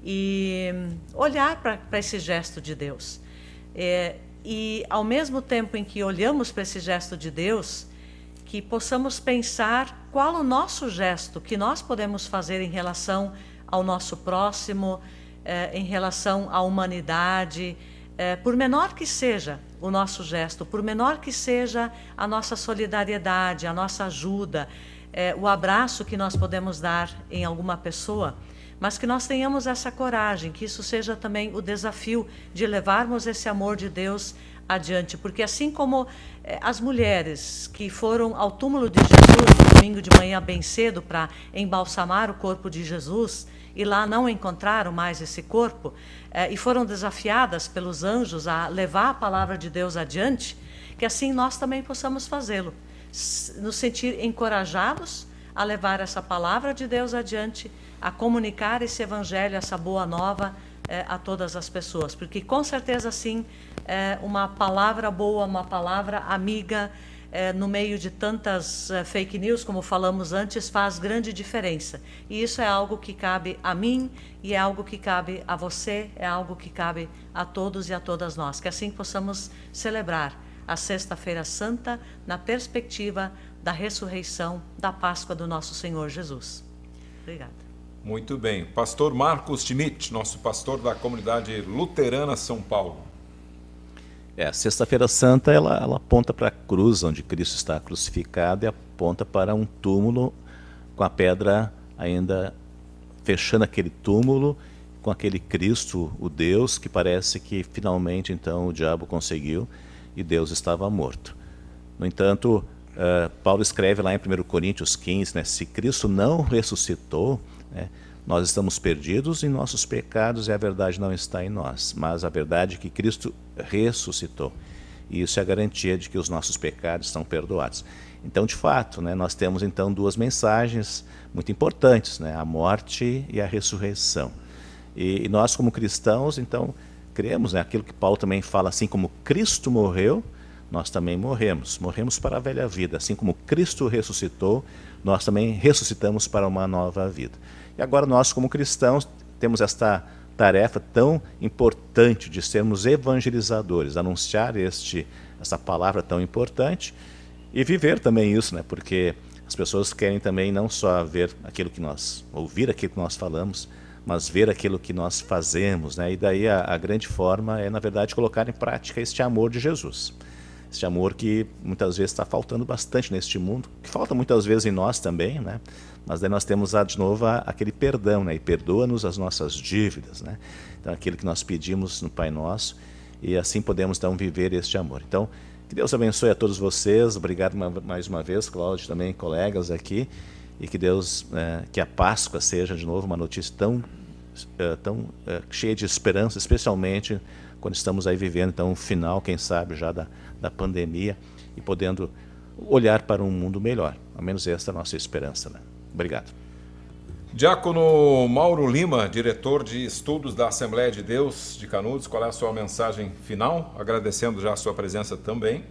e olhar para esse gesto de Deus. É, e ao mesmo tempo em que olhamos para esse gesto de Deus, que possamos pensar qual o nosso gesto que nós podemos fazer em relação ao nosso próximo, é, em relação à humanidade, é, por menor que seja o nosso gesto, por menor que seja a nossa solidariedade, a nossa ajuda, é, o abraço que nós podemos dar em alguma pessoa, mas que nós tenhamos essa coragem, que isso seja também o desafio de levarmos esse amor de Deus adiante, porque assim como é, as mulheres que foram ao túmulo de Jesus no domingo de manhã bem cedo para embalsamar o corpo de Jesus e lá não encontraram mais esse corpo eh, e foram desafiadas pelos anjos a levar a palavra de Deus adiante, que assim nós também possamos fazê-lo nos sentir encorajados a levar essa palavra de Deus adiante, a comunicar esse evangelho, essa boa nova eh, a todas as pessoas. Porque, com certeza, sim, eh, uma palavra boa, uma palavra amiga, eh, no meio de tantas eh, fake news, como falamos antes, faz grande diferença. E isso é algo que cabe a mim, e é algo que cabe a você, é algo que cabe a todos e a todas nós. Que assim possamos celebrar a Sexta-feira Santa na perspectiva da ressurreição da Páscoa do nosso Senhor Jesus. Obrigada. Muito bem. Pastor Marcos Schmidt, nosso pastor da comunidade luterana São Paulo. É, Sexta-feira Santa ela, ela aponta para a cruz onde Cristo está crucificado e aponta para um túmulo com a pedra ainda fechando aquele túmulo com aquele Cristo, o Deus, que parece que finalmente então o diabo conseguiu e Deus estava morto. No entanto, uh, Paulo escreve lá em 1 Coríntios 15, né, se Cristo não ressuscitou, né, nós estamos perdidos em nossos pecados e a verdade não está em nós, mas a verdade é que Cristo ressuscitou. E isso é a garantia de que os nossos pecados estão perdoados. Então, de fato, né, nós temos então duas mensagens muito importantes, né, a morte e a ressurreição. E, e nós, como cristãos, então, cremos, né? aquilo que Paulo também fala, assim como Cristo morreu, nós também morremos. Morremos para a velha vida. Assim como Cristo ressuscitou, nós também ressuscitamos para uma nova vida. E agora nós, como cristãos, temos esta tarefa tão importante de sermos evangelizadores, anunciar este, essa palavra tão importante e viver também isso, né? porque as pessoas querem também não só ver aquilo que nós, ouvir aquilo que nós falamos, mas ver aquilo que nós fazemos, né? E daí a, a grande forma é, na verdade, colocar em prática este amor de Jesus. Este amor que muitas vezes está faltando bastante neste mundo, que falta muitas vezes em nós também, né? Mas daí nós temos ah, de novo aquele perdão, né? E perdoa-nos as nossas dívidas, né? Então aquilo que nós pedimos no Pai Nosso e assim podemos então viver este amor. Então que Deus abençoe a todos vocês. Obrigado mais uma vez, Cláudio, também colegas aqui e que Deus, é, que a Páscoa seja de novo uma notícia tão, é, tão é, cheia de esperança, especialmente quando estamos aí vivendo então o final, quem sabe, já da, da pandemia e podendo olhar para um mundo melhor. Ao menos esta é a nossa esperança. Né? Obrigado. Diácono Mauro Lima, diretor de estudos da Assembleia de Deus de Canudos, qual é a sua mensagem final? Agradecendo já a sua presença também.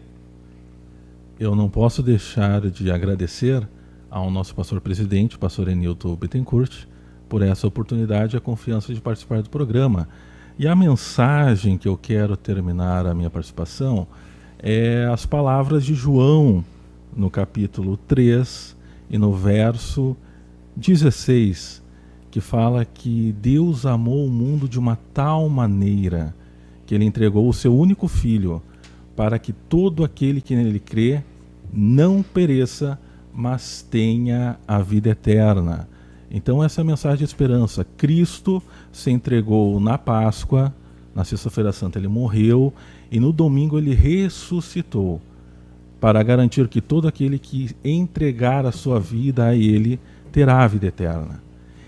Eu não posso deixar de agradecer ao nosso pastor presidente, pastor Enilton Bittencourt, por essa oportunidade e a confiança de participar do programa. E a mensagem que eu quero terminar a minha participação é as palavras de João, no capítulo 3 e no verso 16, que fala que Deus amou o mundo de uma tal maneira que ele entregou o seu único filho para que todo aquele que nele crê não pereça, mas tenha a vida eterna. Então, essa é a mensagem de esperança. Cristo se entregou na Páscoa, na Sexta-feira Santa ele morreu, e no domingo ele ressuscitou para garantir que todo aquele que entregar a sua vida a ele terá a vida eterna.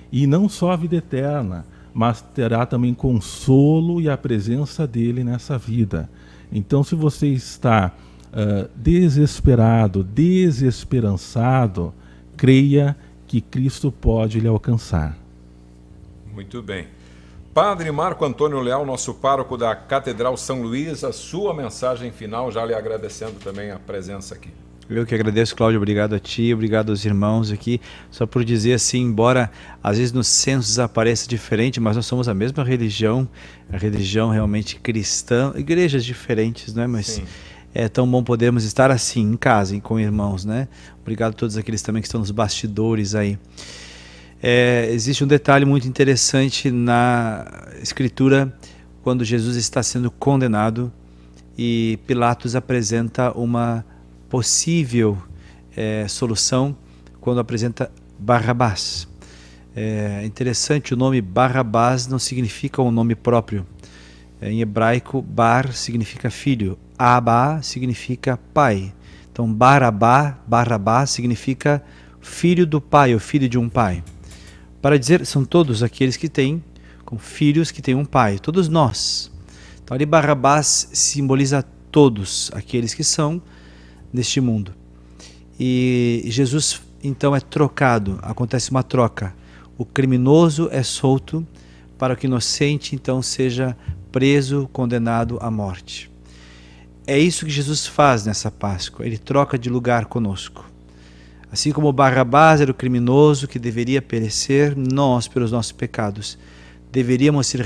E não só a vida eterna, mas terá também consolo e a presença dele nessa vida. Então, se você está ah, desesperado, desesperançado, creia que Cristo pode lhe alcançar. Muito bem. Padre Marco Antônio Leal, nosso pároco da Catedral São Luís, a sua mensagem final, já lhe agradecendo também a presença aqui. Eu que agradeço, Cláudio. Obrigado a ti, obrigado aos irmãos aqui. Só por dizer assim, embora às vezes nos censos apareça diferente, mas nós somos a mesma religião, a religião realmente cristã, igrejas diferentes, não é? Mas Sim é tão bom podermos estar assim em casa com irmãos, né? Obrigado a todos aqueles também que estão nos bastidores aí. É, existe um detalhe muito interessante na escritura quando Jesus está sendo condenado e Pilatos apresenta uma possível é, solução quando apresenta Barrabás. É interessante o nome Barrabás não significa um nome próprio. É, em hebraico, bar significa filho, Abá significa pai. Então, Barabá, Barabá significa filho do pai ou filho de um pai. Para dizer, são todos aqueles que têm com filhos que têm um pai, todos nós. Então, ali Barrabás simboliza todos aqueles que são neste mundo. E Jesus então é trocado, acontece uma troca. O criminoso é solto para que o inocente então seja preso, condenado à morte. É isso que Jesus faz nessa Páscoa, ele troca de lugar conosco. Assim como Barrabás era o criminoso que deveria perecer, nós, pelos nossos pecados, deveríamos ser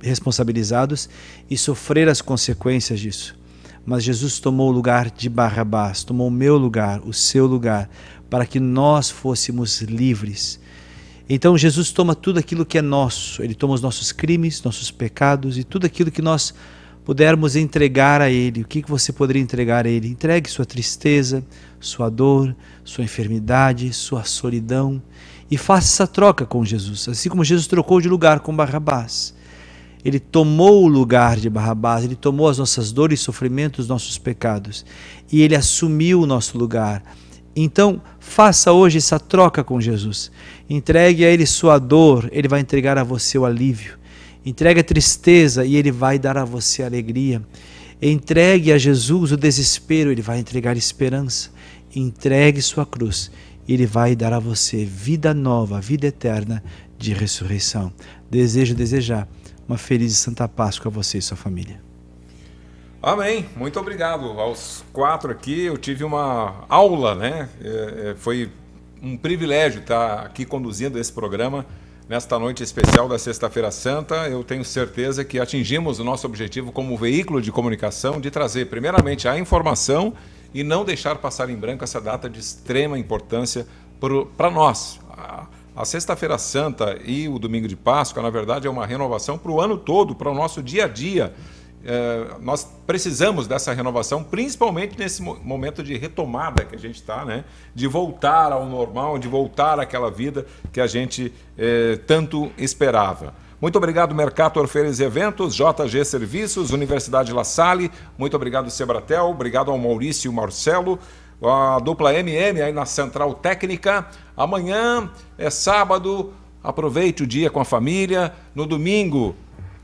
responsabilizados e sofrer as consequências disso. Mas Jesus tomou o lugar de Barrabás, tomou o meu lugar, o seu lugar, para que nós fôssemos livres então Jesus toma tudo aquilo que é nosso, ele toma os nossos crimes, nossos pecados e tudo aquilo que nós pudermos entregar a Ele, o que você poderia entregar a Ele? Entregue sua tristeza, sua dor, sua enfermidade, sua solidão e faça essa troca com Jesus, assim como Jesus trocou de lugar com Barrabás. Ele tomou o lugar de Barrabás, ele tomou as nossas dores, sofrimentos, nossos pecados e ele assumiu o nosso lugar então, faça hoje essa troca com Jesus. Entregue a Ele sua dor, Ele vai entregar a você o alívio. Entregue a tristeza e Ele vai dar a você a alegria. Entregue a Jesus o desespero, Ele vai entregar esperança. Entregue sua cruz, Ele vai dar a você vida nova, vida eterna de ressurreição. Desejo desejar uma feliz e santa Páscoa a você e sua família. Amém. Muito obrigado aos quatro aqui. Eu tive uma aula, né? É, é, foi um privilégio estar aqui conduzindo esse programa nesta noite especial da Sexta-feira Santa. Eu tenho certeza que atingimos o nosso objetivo como veículo de comunicação de trazer, primeiramente, a informação e não deixar passar em branco essa data de extrema importância para nós. A, a Sexta-feira Santa e o Domingo de Páscoa, na verdade, é uma renovação para o ano todo, para o nosso dia a dia é, nós precisamos dessa renovação, principalmente nesse momento de retomada que a gente está, né? de voltar ao normal, de voltar àquela vida que a gente é, tanto esperava. Muito obrigado, Mercator Feiras Eventos, JG Serviços, Universidade La Salle. Muito obrigado, Sebratel. Obrigado ao Maurício e Marcelo. A dupla MM aí na Central Técnica. Amanhã é sábado. Aproveite o dia com a família. No domingo,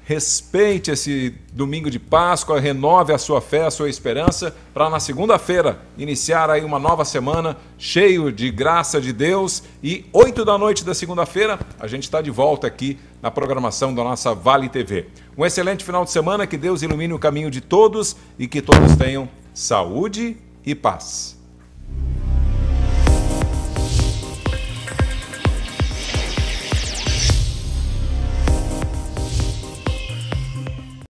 respeite esse domingo de Páscoa, renove a sua fé, a sua esperança, para na segunda-feira iniciar aí uma nova semana cheio de graça de Deus. E oito da noite da segunda-feira a gente está de volta aqui na programação da nossa Vale TV. Um excelente final de semana, que Deus ilumine o caminho de todos e que todos tenham saúde e paz.